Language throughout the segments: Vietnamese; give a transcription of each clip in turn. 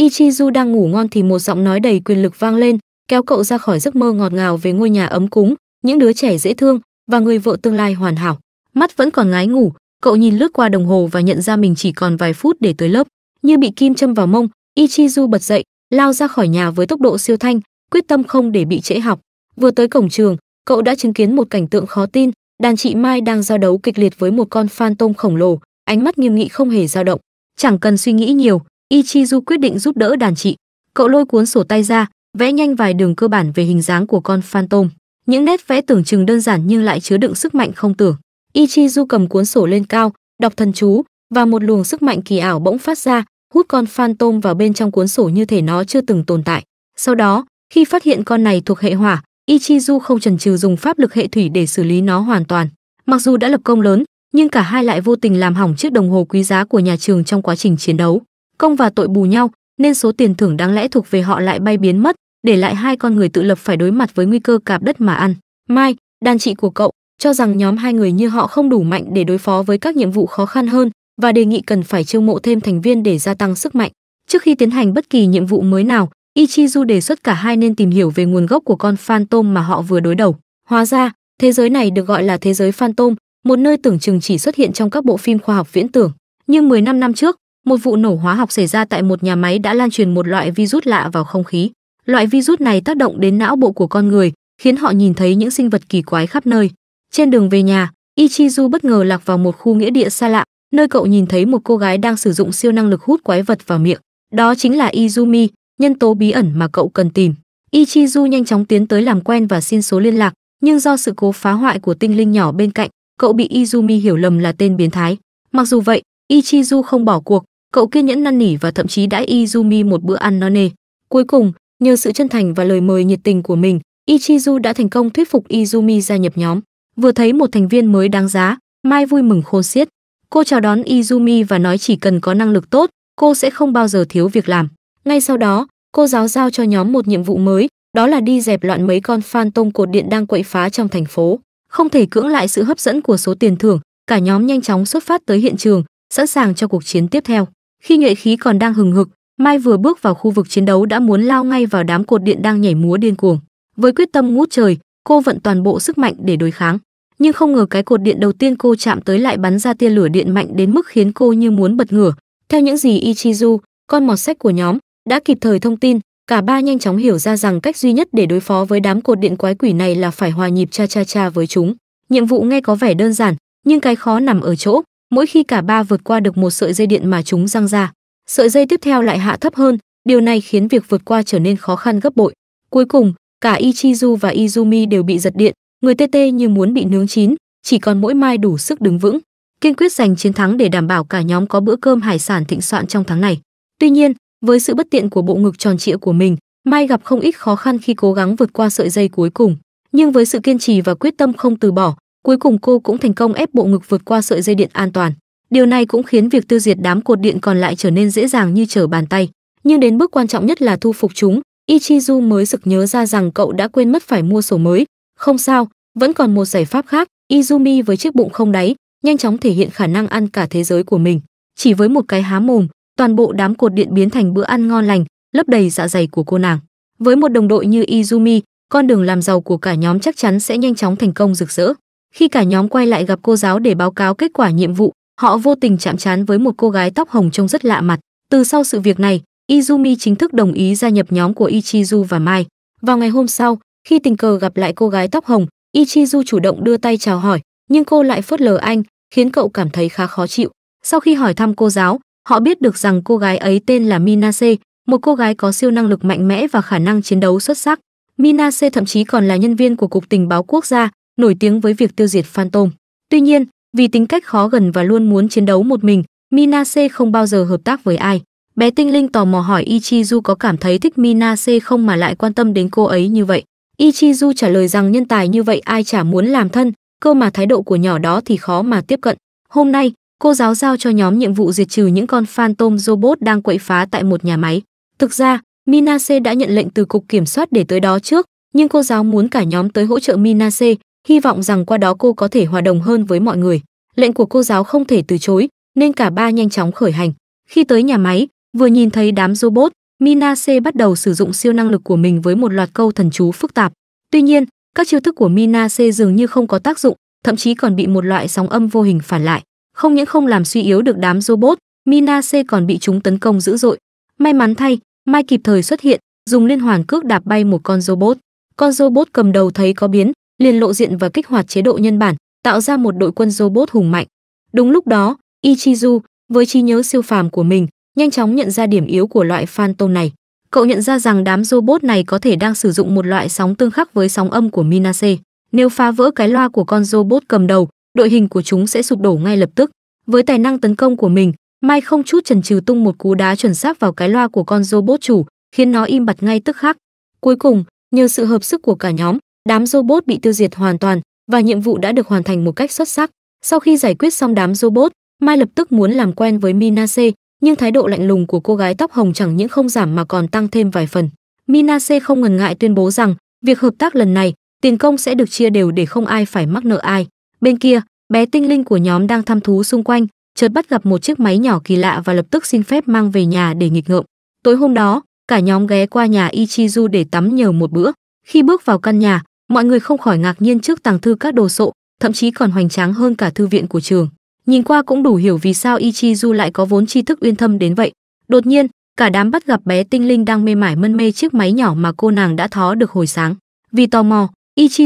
Ichizu đang ngủ ngon thì một giọng nói đầy quyền lực vang lên, kéo cậu ra khỏi giấc mơ ngọt ngào về ngôi nhà ấm cúng, những đứa trẻ dễ thương và người vợ tương lai hoàn hảo. Mắt vẫn còn ngái ngủ, cậu nhìn lướt qua đồng hồ và nhận ra mình chỉ còn vài phút để tới lớp. Như bị kim châm vào mông, Ichizu bật dậy, lao ra khỏi nhà với tốc độ siêu thanh, quyết tâm không để bị trễ học. Vừa tới cổng trường, cậu đã chứng kiến một cảnh tượng khó tin, đàn chị Mai đang giao đấu kịch liệt với một con phan tôm khổng lồ, ánh mắt nghiêm nghị không hề dao động. Chẳng cần suy nghĩ nhiều, Ichizu quyết định giúp đỡ đàn chị. Cậu lôi cuốn sổ tay ra, vẽ nhanh vài đường cơ bản về hình dáng của con phantom. Những nét vẽ tưởng chừng đơn giản nhưng lại chứa đựng sức mạnh không tưởng. Ichizu cầm cuốn sổ lên cao, đọc thần chú và một luồng sức mạnh kỳ ảo bỗng phát ra, hút con phantom vào bên trong cuốn sổ như thể nó chưa từng tồn tại. Sau đó, khi phát hiện con này thuộc hệ hỏa, Ichizu không chần chừ dùng pháp lực hệ thủy để xử lý nó hoàn toàn. Mặc dù đã lập công lớn, nhưng cả hai lại vô tình làm hỏng chiếc đồng hồ quý giá của nhà trường trong quá trình chiến đấu công và tội bù nhau, nên số tiền thưởng đáng lẽ thuộc về họ lại bay biến mất, để lại hai con người tự lập phải đối mặt với nguy cơ cạp đất mà ăn. Mai, đàn chị của cậu, cho rằng nhóm hai người như họ không đủ mạnh để đối phó với các nhiệm vụ khó khăn hơn và đề nghị cần phải chiêu mộ thêm thành viên để gia tăng sức mạnh. Trước khi tiến hành bất kỳ nhiệm vụ mới nào, Ichizu đề xuất cả hai nên tìm hiểu về nguồn gốc của con phantom mà họ vừa đối đầu. Hóa ra, thế giới này được gọi là thế giới phantom, một nơi tưởng chừng chỉ xuất hiện trong các bộ phim khoa học viễn tưởng. Nhưng năm năm trước, một vụ nổ hóa học xảy ra tại một nhà máy đã lan truyền một loại virus lạ vào không khí. Loại virus này tác động đến não bộ của con người, khiến họ nhìn thấy những sinh vật kỳ quái khắp nơi. Trên đường về nhà, Ichizu bất ngờ lạc vào một khu nghĩa địa xa lạ, nơi cậu nhìn thấy một cô gái đang sử dụng siêu năng lực hút quái vật vào miệng. Đó chính là Izumi, nhân tố bí ẩn mà cậu cần tìm. Ichizu nhanh chóng tiến tới làm quen và xin số liên lạc, nhưng do sự cố phá hoại của tinh linh nhỏ bên cạnh, cậu bị Izumi hiểu lầm là tên biến thái. Mặc dù vậy, Ichizu không bỏ cuộc, Cậu kiên nhẫn năn nỉ và thậm chí đã Izumi một bữa ăn no nê. Cuối cùng, nhờ sự chân thành và lời mời nhiệt tình của mình, Ichizu đã thành công thuyết phục Izumi gia nhập nhóm. Vừa thấy một thành viên mới đáng giá, Mai vui mừng khôn xiết. Cô chào đón Izumi và nói chỉ cần có năng lực tốt, cô sẽ không bao giờ thiếu việc làm. Ngay sau đó, cô giáo giao cho nhóm một nhiệm vụ mới, đó là đi dẹp loạn mấy con phan tông cột điện đang quậy phá trong thành phố. Không thể cưỡng lại sự hấp dẫn của số tiền thưởng, cả nhóm nhanh chóng xuất phát tới hiện trường, sẵn sàng cho cuộc chiến tiếp theo. Khi nhuệ khí còn đang hừng hực, Mai vừa bước vào khu vực chiến đấu đã muốn lao ngay vào đám cột điện đang nhảy múa điên cuồng. Với quyết tâm ngút trời, cô vận toàn bộ sức mạnh để đối kháng, nhưng không ngờ cái cột điện đầu tiên cô chạm tới lại bắn ra tia lửa điện mạnh đến mức khiến cô như muốn bật ngửa. Theo những gì Ichizu, con mọt sách của nhóm, đã kịp thời thông tin, cả ba nhanh chóng hiểu ra rằng cách duy nhất để đối phó với đám cột điện quái quỷ này là phải hòa nhịp cha cha cha với chúng. Nhiệm vụ nghe có vẻ đơn giản, nhưng cái khó nằm ở chỗ, mỗi khi cả ba vượt qua được một sợi dây điện mà chúng răng ra sợi dây tiếp theo lại hạ thấp hơn điều này khiến việc vượt qua trở nên khó khăn gấp bội cuối cùng cả ichizu và izumi đều bị giật điện người tê tê như muốn bị nướng chín chỉ còn mỗi mai đủ sức đứng vững kiên quyết giành chiến thắng để đảm bảo cả nhóm có bữa cơm hải sản thịnh soạn trong tháng này tuy nhiên với sự bất tiện của bộ ngực tròn trịa của mình mai gặp không ít khó khăn khi cố gắng vượt qua sợi dây cuối cùng nhưng với sự kiên trì và quyết tâm không từ bỏ Cuối cùng cô cũng thành công ép bộ ngực vượt qua sợi dây điện an toàn. Điều này cũng khiến việc tiêu diệt đám cột điện còn lại trở nên dễ dàng như trở bàn tay. Nhưng đến bước quan trọng nhất là thu phục chúng, Ichizu mới sực nhớ ra rằng cậu đã quên mất phải mua sổ mới. Không sao, vẫn còn một giải pháp khác, Izumi với chiếc bụng không đáy, nhanh chóng thể hiện khả năng ăn cả thế giới của mình. Chỉ với một cái há mồm, toàn bộ đám cột điện biến thành bữa ăn ngon lành, lấp đầy dạ dày của cô nàng. Với một đồng đội như Izumi, con đường làm giàu của cả nhóm chắc chắn sẽ nhanh chóng thành công rực rỡ. Khi cả nhóm quay lại gặp cô giáo để báo cáo kết quả nhiệm vụ, họ vô tình chạm trán với một cô gái tóc hồng trông rất lạ mặt. Từ sau sự việc này, Izumi chính thức đồng ý gia nhập nhóm của Ichizu và Mai. Vào ngày hôm sau, khi tình cờ gặp lại cô gái tóc hồng, Ichizu chủ động đưa tay chào hỏi, nhưng cô lại phớt lờ anh, khiến cậu cảm thấy khá khó chịu. Sau khi hỏi thăm cô giáo, họ biết được rằng cô gái ấy tên là Minase, một cô gái có siêu năng lực mạnh mẽ và khả năng chiến đấu xuất sắc. Minase thậm chí còn là nhân viên của Cục Tình báo Quốc gia, nổi tiếng với việc tiêu diệt phantom. Tuy nhiên, vì tính cách khó gần và luôn muốn chiến đấu một mình, Minase không bao giờ hợp tác với ai. Bé tinh linh tò mò hỏi Ichizu có cảm thấy thích Minase không mà lại quan tâm đến cô ấy như vậy. Ichizu trả lời rằng nhân tài như vậy ai chả muốn làm thân, cơ mà thái độ của nhỏ đó thì khó mà tiếp cận. Hôm nay, cô giáo giao cho nhóm nhiệm vụ diệt trừ những con phantom robot đang quậy phá tại một nhà máy. Thực ra, Minase đã nhận lệnh từ cục kiểm soát để tới đó trước, nhưng cô giáo muốn cả nhóm tới hỗ trợ Minase, hy vọng rằng qua đó cô có thể hòa đồng hơn với mọi người. Lệnh của cô giáo không thể từ chối, nên cả ba nhanh chóng khởi hành. Khi tới nhà máy, vừa nhìn thấy đám robot, Minase bắt đầu sử dụng siêu năng lực của mình với một loạt câu thần chú phức tạp. Tuy nhiên, các chiêu thức của Minase dường như không có tác dụng, thậm chí còn bị một loại sóng âm vô hình phản lại. Không những không làm suy yếu được đám robot, Minase còn bị chúng tấn công dữ dội. May mắn thay, Mai kịp thời xuất hiện, dùng liên hoàn cước đạp bay một con robot. Con robot cầm đầu thấy có biến, liền lộ diện và kích hoạt chế độ nhân bản, tạo ra một đội quân robot hùng mạnh. Đúng lúc đó, Ichizu, với trí nhớ siêu phàm của mình, nhanh chóng nhận ra điểm yếu của loại phantom này. Cậu nhận ra rằng đám robot này có thể đang sử dụng một loại sóng tương khắc với sóng âm của Minase. Nếu phá vỡ cái loa của con robot cầm đầu, đội hình của chúng sẽ sụp đổ ngay lập tức. Với tài năng tấn công của mình, Mai không chút chần chừ tung một cú đá chuẩn xác vào cái loa của con robot chủ, khiến nó im bặt ngay tức khắc. Cuối cùng, nhờ sự hợp sức của cả nhóm, Đám robot bị tiêu diệt hoàn toàn và nhiệm vụ đã được hoàn thành một cách xuất sắc. Sau khi giải quyết xong đám robot, Mai lập tức muốn làm quen với Minase, nhưng thái độ lạnh lùng của cô gái tóc hồng chẳng những không giảm mà còn tăng thêm vài phần. Minase không ngần ngại tuyên bố rằng việc hợp tác lần này, tiền công sẽ được chia đều để không ai phải mắc nợ ai. Bên kia, bé tinh linh của nhóm đang thăm thú xung quanh, chợt bắt gặp một chiếc máy nhỏ kỳ lạ và lập tức xin phép mang về nhà để nghịch ngợm. Tối hôm đó, cả nhóm ghé qua nhà Ichizu để tắm nhờ một bữa. Khi bước vào căn nhà, mọi người không khỏi ngạc nhiên trước tàng thư các đồ sộ thậm chí còn hoành tráng hơn cả thư viện của trường nhìn qua cũng đủ hiểu vì sao Du lại có vốn tri thức uyên thâm đến vậy đột nhiên cả đám bắt gặp bé tinh linh đang mê mải mân mê chiếc máy nhỏ mà cô nàng đã thó được hồi sáng vì tò mò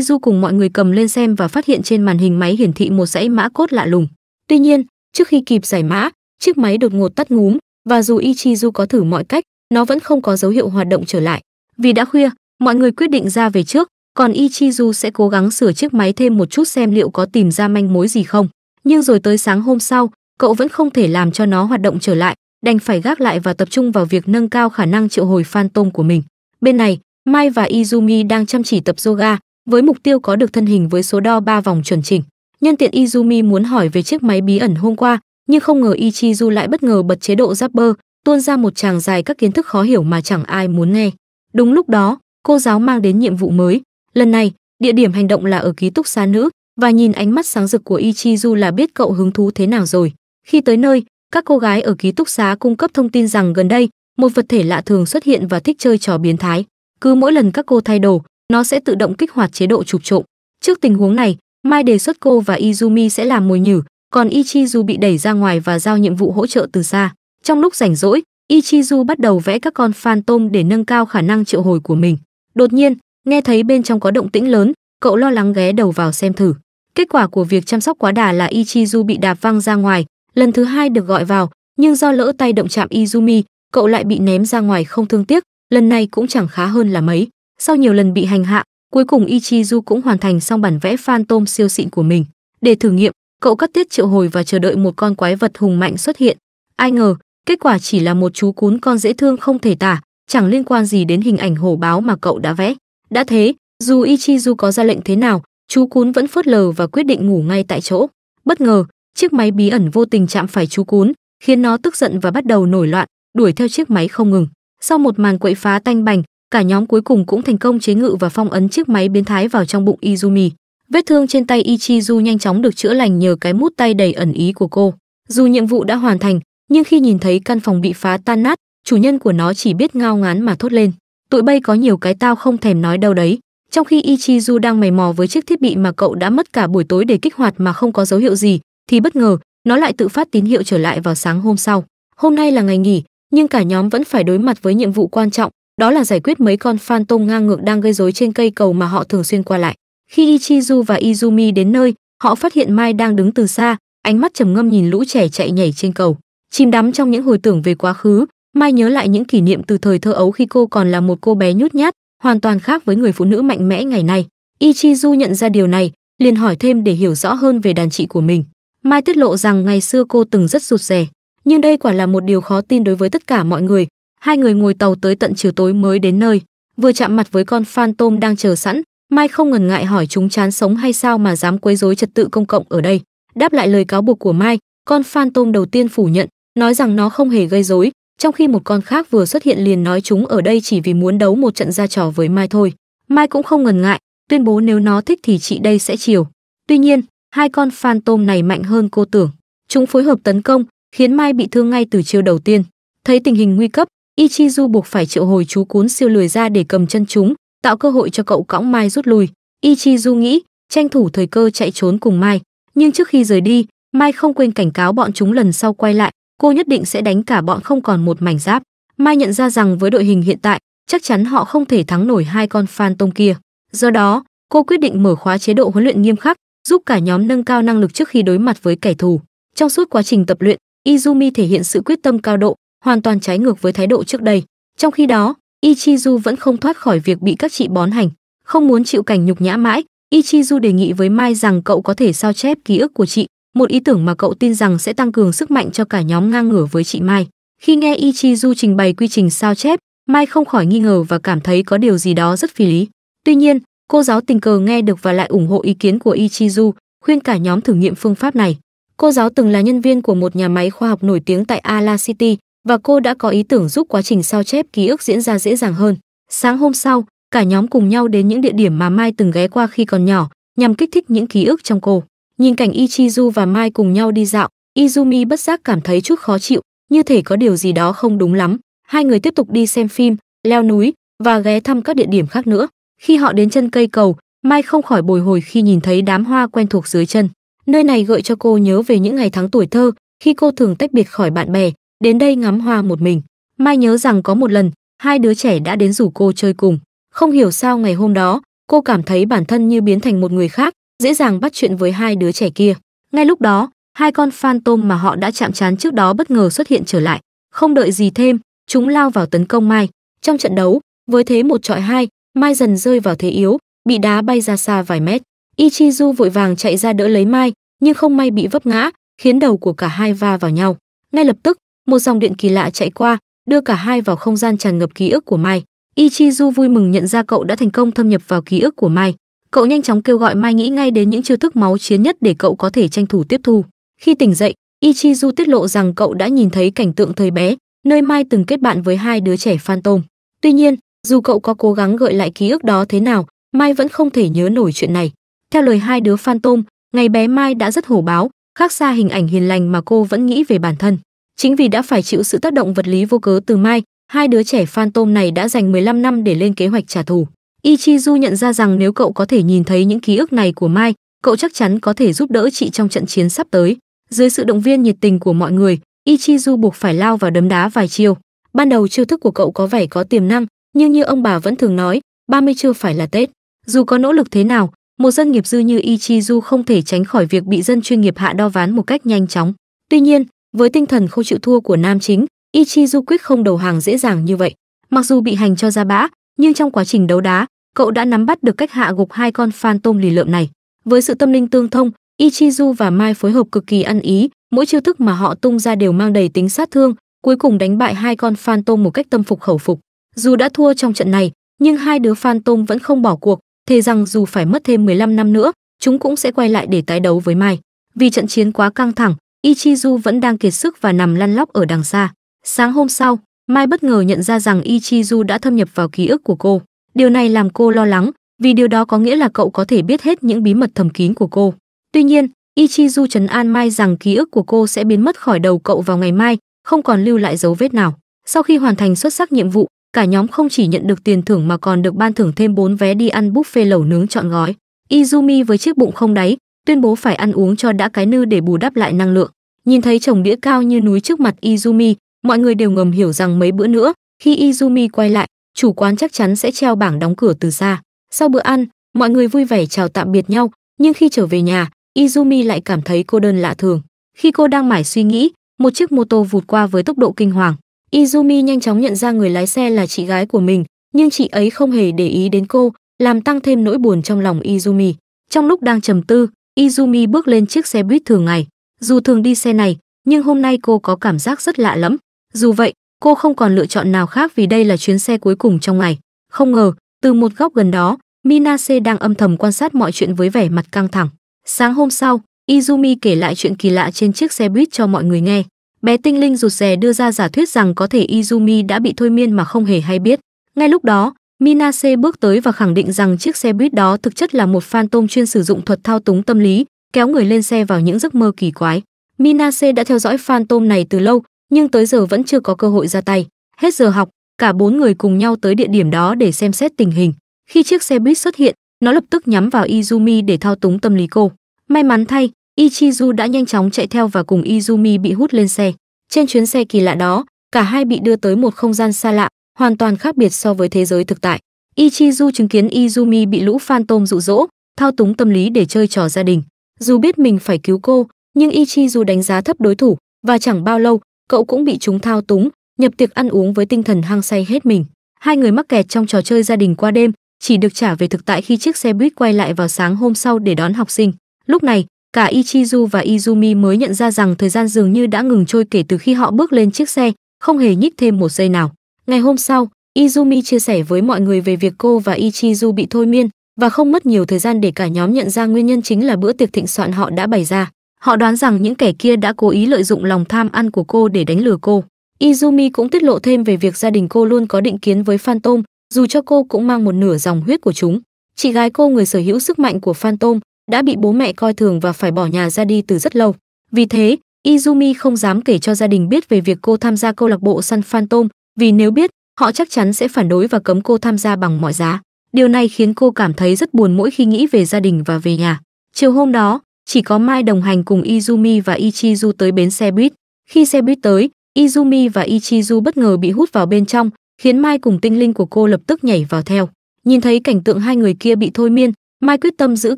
Du cùng mọi người cầm lên xem và phát hiện trên màn hình máy hiển thị một dãy mã cốt lạ lùng tuy nhiên trước khi kịp giải mã chiếc máy đột ngột tắt ngúm và dù Du có thử mọi cách nó vẫn không có dấu hiệu hoạt động trở lại vì đã khuya mọi người quyết định ra về trước còn Ichizu sẽ cố gắng sửa chiếc máy thêm một chút xem liệu có tìm ra manh mối gì không. Nhưng rồi tới sáng hôm sau, cậu vẫn không thể làm cho nó hoạt động trở lại, đành phải gác lại và tập trung vào việc nâng cao khả năng triệu hồi phantom của mình. Bên này, Mai và Izumi đang chăm chỉ tập yoga, với mục tiêu có được thân hình với số đo 3 vòng chuẩn chỉnh. Nhân tiện Izumi muốn hỏi về chiếc máy bí ẩn hôm qua, nhưng không ngờ Ichizu lại bất ngờ bật chế độ zapper, tuôn ra một tràng dài các kiến thức khó hiểu mà chẳng ai muốn nghe. Đúng lúc đó, cô giáo mang đến nhiệm vụ mới, Lần này, địa điểm hành động là ở ký túc xá nữ và nhìn ánh mắt sáng rực của Ichizu là biết cậu hứng thú thế nào rồi. Khi tới nơi, các cô gái ở ký túc xá cung cấp thông tin rằng gần đây, một vật thể lạ thường xuất hiện và thích chơi trò biến thái. Cứ mỗi lần các cô thay đồ, nó sẽ tự động kích hoạt chế độ chụp trộm. Trước tình huống này, Mai đề xuất cô và Izumi sẽ làm mồi nhử, còn Ichizu bị đẩy ra ngoài và giao nhiệm vụ hỗ trợ từ xa. Trong lúc rảnh rỗi, Ichizu bắt đầu vẽ các con phantom để nâng cao khả năng triệu hồi của mình. Đột nhiên, Nghe thấy bên trong có động tĩnh lớn, cậu lo lắng ghé đầu vào xem thử. Kết quả của việc chăm sóc quá đà là Ichizu bị đạp văng ra ngoài, lần thứ hai được gọi vào, nhưng do lỡ tay động chạm Izumi, cậu lại bị ném ra ngoài không thương tiếc, lần này cũng chẳng khá hơn là mấy. Sau nhiều lần bị hành hạ, cuối cùng Ichizu cũng hoàn thành xong bản vẽ phantom siêu xịn của mình. Để thử nghiệm, cậu cắt tiết triệu hồi và chờ đợi một con quái vật hùng mạnh xuất hiện. Ai ngờ, kết quả chỉ là một chú cún con dễ thương không thể tả, chẳng liên quan gì đến hình ảnh hổ báo mà cậu đã vẽ. Đã thế, dù Ichizu có ra lệnh thế nào, chú cún vẫn phớt lờ và quyết định ngủ ngay tại chỗ. Bất ngờ, chiếc máy bí ẩn vô tình chạm phải chú cún, khiến nó tức giận và bắt đầu nổi loạn, đuổi theo chiếc máy không ngừng. Sau một màn quậy phá tanh bành, cả nhóm cuối cùng cũng thành công chế ngự và phong ấn chiếc máy biến thái vào trong bụng Izumi. Vết thương trên tay Ichizu nhanh chóng được chữa lành nhờ cái mút tay đầy ẩn ý của cô. Dù nhiệm vụ đã hoàn thành, nhưng khi nhìn thấy căn phòng bị phá tan nát, chủ nhân của nó chỉ biết ngao ngán mà thốt lên tụi bay có nhiều cái tao không thèm nói đâu đấy. Trong khi Ichizu đang mày mò với chiếc thiết bị mà cậu đã mất cả buổi tối để kích hoạt mà không có dấu hiệu gì, thì bất ngờ, nó lại tự phát tín hiệu trở lại vào sáng hôm sau. Hôm nay là ngày nghỉ, nhưng cả nhóm vẫn phải đối mặt với nhiệm vụ quan trọng, đó là giải quyết mấy con phantom ngang ngược đang gây rối trên cây cầu mà họ thường xuyên qua lại. Khi Ichizu và Izumi đến nơi, họ phát hiện Mai đang đứng từ xa, ánh mắt trầm ngâm nhìn lũ trẻ chạy nhảy trên cầu. Chìm đắm trong những hồi tưởng về quá khứ, Mai nhớ lại những kỷ niệm từ thời thơ ấu khi cô còn là một cô bé nhút nhát, hoàn toàn khác với người phụ nữ mạnh mẽ ngày nay. Ichizu nhận ra điều này, liền hỏi thêm để hiểu rõ hơn về đàn chị của mình. Mai tiết lộ rằng ngày xưa cô từng rất rụt rè, nhưng đây quả là một điều khó tin đối với tất cả mọi người. Hai người ngồi tàu tới tận chiều tối mới đến nơi, vừa chạm mặt với con phantom đang chờ sẵn, Mai không ngần ngại hỏi chúng chán sống hay sao mà dám quấy rối trật tự công cộng ở đây. Đáp lại lời cáo buộc của Mai, con phantom đầu tiên phủ nhận, nói rằng nó không hề gây rối, trong khi một con khác vừa xuất hiện liền nói chúng ở đây chỉ vì muốn đấu một trận ra trò với Mai thôi. Mai cũng không ngần ngại, tuyên bố nếu nó thích thì chị đây sẽ chiều. Tuy nhiên, hai con phan tôm này mạnh hơn cô tưởng. Chúng phối hợp tấn công, khiến Mai bị thương ngay từ chiều đầu tiên. Thấy tình hình nguy cấp, Ichizu buộc phải triệu hồi chú cuốn siêu lười ra để cầm chân chúng, tạo cơ hội cho cậu cõng Mai rút lui. Ichizu nghĩ, tranh thủ thời cơ chạy trốn cùng Mai, nhưng trước khi rời đi, Mai không quên cảnh cáo bọn chúng lần sau quay lại, cô nhất định sẽ đánh cả bọn không còn một mảnh giáp. Mai nhận ra rằng với đội hình hiện tại, chắc chắn họ không thể thắng nổi hai con Phan Tông kia. Do đó, cô quyết định mở khóa chế độ huấn luyện nghiêm khắc, giúp cả nhóm nâng cao năng lực trước khi đối mặt với kẻ thù. Trong suốt quá trình tập luyện, Izumi thể hiện sự quyết tâm cao độ, hoàn toàn trái ngược với thái độ trước đây. Trong khi đó, Ichizu vẫn không thoát khỏi việc bị các chị bón hành, không muốn chịu cảnh nhục nhã mãi, Ichizu đề nghị với Mai rằng cậu có thể sao chép ký ức của chị, một ý tưởng mà cậu tin rằng sẽ tăng cường sức mạnh cho cả nhóm ngang ngửa với chị Mai. Khi nghe Ichizu trình bày quy trình sao chép, Mai không khỏi nghi ngờ và cảm thấy có điều gì đó rất phi lý. Tuy nhiên, cô giáo tình cờ nghe được và lại ủng hộ ý kiến của Ichizu, khuyên cả nhóm thử nghiệm phương pháp này. Cô giáo từng là nhân viên của một nhà máy khoa học nổi tiếng tại Ala City và cô đã có ý tưởng giúp quá trình sao chép ký ức diễn ra dễ dàng hơn. Sáng hôm sau, cả nhóm cùng nhau đến những địa điểm mà Mai từng ghé qua khi còn nhỏ, nhằm kích thích những ký ức trong cô. Nhìn cảnh Ichizu và Mai cùng nhau đi dạo, Izumi bất giác cảm thấy chút khó chịu, như thể có điều gì đó không đúng lắm. Hai người tiếp tục đi xem phim, leo núi và ghé thăm các địa điểm khác nữa. Khi họ đến chân cây cầu, Mai không khỏi bồi hồi khi nhìn thấy đám hoa quen thuộc dưới chân. Nơi này gợi cho cô nhớ về những ngày tháng tuổi thơ, khi cô thường tách biệt khỏi bạn bè, đến đây ngắm hoa một mình. Mai nhớ rằng có một lần, hai đứa trẻ đã đến rủ cô chơi cùng. Không hiểu sao ngày hôm đó, cô cảm thấy bản thân như biến thành một người khác, dễ dàng bắt chuyện với hai đứa trẻ kia. Ngay lúc đó, hai con phan tôm mà họ đã chạm trán trước đó bất ngờ xuất hiện trở lại. Không đợi gì thêm, chúng lao vào tấn công Mai. Trong trận đấu, với thế một trọi hai, Mai dần rơi vào thế yếu, bị đá bay ra xa vài mét. Ichizu vội vàng chạy ra đỡ lấy Mai, nhưng không may bị vấp ngã, khiến đầu của cả hai va vào nhau. Ngay lập tức, một dòng điện kỳ lạ chạy qua, đưa cả hai vào không gian tràn ngập ký ức của Mai. Ichizu vui mừng nhận ra cậu đã thành công thâm nhập vào ký ức của Mai cậu nhanh chóng kêu gọi mai nghĩ ngay đến những chiêu thức máu chiến nhất để cậu có thể tranh thủ tiếp thu khi tỉnh dậy ichizu tiết lộ rằng cậu đã nhìn thấy cảnh tượng thời bé nơi mai từng kết bạn với hai đứa trẻ phantom tuy nhiên dù cậu có cố gắng gợi lại ký ức đó thế nào mai vẫn không thể nhớ nổi chuyện này theo lời hai đứa phantom ngày bé mai đã rất hổ báo khác xa hình ảnh hiền lành mà cô vẫn nghĩ về bản thân chính vì đã phải chịu sự tác động vật lý vô cớ từ mai hai đứa trẻ phantom này đã dành 15 năm để lên kế hoạch trả thù Ichizu nhận ra rằng nếu cậu có thể nhìn thấy những ký ức này của Mai, cậu chắc chắn có thể giúp đỡ chị trong trận chiến sắp tới. Dưới sự động viên nhiệt tình của mọi người, Ichizu buộc phải lao vào đấm đá vài chiêu. Ban đầu chiêu thức của cậu có vẻ có tiềm năng, nhưng như ông bà vẫn thường nói, 30 chưa phải là Tết. Dù có nỗ lực thế nào, một dân nghiệp dư như Ichizu không thể tránh khỏi việc bị dân chuyên nghiệp hạ đo ván một cách nhanh chóng. Tuy nhiên, với tinh thần không chịu thua của nam chính, Ichizu quyết không đầu hàng dễ dàng như vậy. Mặc dù bị hành cho ra bã, nhưng trong quá trình đấu đá, cậu đã nắm bắt được cách hạ gục hai con phantom lì lợm này. Với sự tâm linh tương thông, Ichizu và Mai phối hợp cực kỳ ăn ý, mỗi chiêu thức mà họ tung ra đều mang đầy tính sát thương, cuối cùng đánh bại hai con phantom một cách tâm phục khẩu phục. Dù đã thua trong trận này, nhưng hai đứa phantom vẫn không bỏ cuộc, thề rằng dù phải mất thêm 15 năm nữa, chúng cũng sẽ quay lại để tái đấu với Mai. Vì trận chiến quá căng thẳng, Ichizu vẫn đang kiệt sức và nằm lăn lóc ở đằng xa. Sáng hôm sau, Mai bất ngờ nhận ra rằng Ichizu đã thâm nhập vào ký ức của cô. Điều này làm cô lo lắng, vì điều đó có nghĩa là cậu có thể biết hết những bí mật thầm kín của cô. Tuy nhiên, Ichizu trấn an Mai rằng ký ức của cô sẽ biến mất khỏi đầu cậu vào ngày mai, không còn lưu lại dấu vết nào. Sau khi hoàn thành xuất sắc nhiệm vụ, cả nhóm không chỉ nhận được tiền thưởng mà còn được ban thưởng thêm 4 vé đi ăn buffet lẩu nướng trọn gói. Izumi với chiếc bụng không đáy, tuyên bố phải ăn uống cho đã cái nư để bù đắp lại năng lượng. Nhìn thấy chồng đĩa cao như núi trước mặt Izumi, Mọi người đều ngầm hiểu rằng mấy bữa nữa, khi Izumi quay lại, chủ quán chắc chắn sẽ treo bảng đóng cửa từ xa. Sau bữa ăn, mọi người vui vẻ chào tạm biệt nhau, nhưng khi trở về nhà, Izumi lại cảm thấy cô đơn lạ thường. Khi cô đang mải suy nghĩ, một chiếc mô tô vụt qua với tốc độ kinh hoàng. Izumi nhanh chóng nhận ra người lái xe là chị gái của mình, nhưng chị ấy không hề để ý đến cô, làm tăng thêm nỗi buồn trong lòng Izumi. Trong lúc đang trầm tư, Izumi bước lên chiếc xe buýt thường ngày. Dù thường đi xe này, nhưng hôm nay cô có cảm giác rất lạ lẫm. Dù vậy, cô không còn lựa chọn nào khác vì đây là chuyến xe cuối cùng trong ngày. Không ngờ, từ một góc gần đó, Minase đang âm thầm quan sát mọi chuyện với vẻ mặt căng thẳng. Sáng hôm sau, Izumi kể lại chuyện kỳ lạ trên chiếc xe buýt cho mọi người nghe. Bé tinh linh rụt rè đưa ra giả thuyết rằng có thể Izumi đã bị thôi miên mà không hề hay biết. Ngay lúc đó, Minase bước tới và khẳng định rằng chiếc xe buýt đó thực chất là một phantom chuyên sử dụng thuật thao túng tâm lý, kéo người lên xe vào những giấc mơ kỳ quái. Minase đã theo dõi phantom này từ lâu, nhưng tới giờ vẫn chưa có cơ hội ra tay. Hết giờ học, cả bốn người cùng nhau tới địa điểm đó để xem xét tình hình. Khi chiếc xe buýt xuất hiện, nó lập tức nhắm vào Izumi để thao túng tâm lý cô. May mắn thay, Ichizu đã nhanh chóng chạy theo và cùng Izumi bị hút lên xe. Trên chuyến xe kỳ lạ đó, cả hai bị đưa tới một không gian xa lạ, hoàn toàn khác biệt so với thế giới thực tại. Ichizu chứng kiến Izumi bị lũ fan tôm dụ dỗ, thao túng tâm lý để chơi trò gia đình. Dù biết mình phải cứu cô, nhưng Ichizu đánh giá thấp đối thủ và chẳng bao lâu, cậu cũng bị chúng thao túng, nhập tiệc ăn uống với tinh thần hăng say hết mình. Hai người mắc kẹt trong trò chơi gia đình qua đêm, chỉ được trả về thực tại khi chiếc xe buýt quay lại vào sáng hôm sau để đón học sinh. Lúc này, cả Ichizu và Izumi mới nhận ra rằng thời gian dường như đã ngừng trôi kể từ khi họ bước lên chiếc xe, không hề nhích thêm một giây nào. Ngày hôm sau, Izumi chia sẻ với mọi người về việc cô và Ichizu bị thôi miên và không mất nhiều thời gian để cả nhóm nhận ra nguyên nhân chính là bữa tiệc thịnh soạn họ đã bày ra. Họ đoán rằng những kẻ kia đã cố ý lợi dụng lòng tham ăn của cô để đánh lừa cô. Izumi cũng tiết lộ thêm về việc gia đình cô luôn có định kiến với Phantom, dù cho cô cũng mang một nửa dòng huyết của chúng. Chị gái cô người sở hữu sức mạnh của Phantom đã bị bố mẹ coi thường và phải bỏ nhà ra đi từ rất lâu. Vì thế, Izumi không dám kể cho gia đình biết về việc cô tham gia câu lạc bộ săn Phantom, vì nếu biết, họ chắc chắn sẽ phản đối và cấm cô tham gia bằng mọi giá. Điều này khiến cô cảm thấy rất buồn mỗi khi nghĩ về gia đình và về nhà. Chiều hôm đó, chỉ có Mai đồng hành cùng Izumi và Ichizu tới bến xe buýt. Khi xe buýt tới, Izumi và Ichizu bất ngờ bị hút vào bên trong, khiến Mai cùng tinh linh của cô lập tức nhảy vào theo. Nhìn thấy cảnh tượng hai người kia bị thôi miên, Mai quyết tâm giữ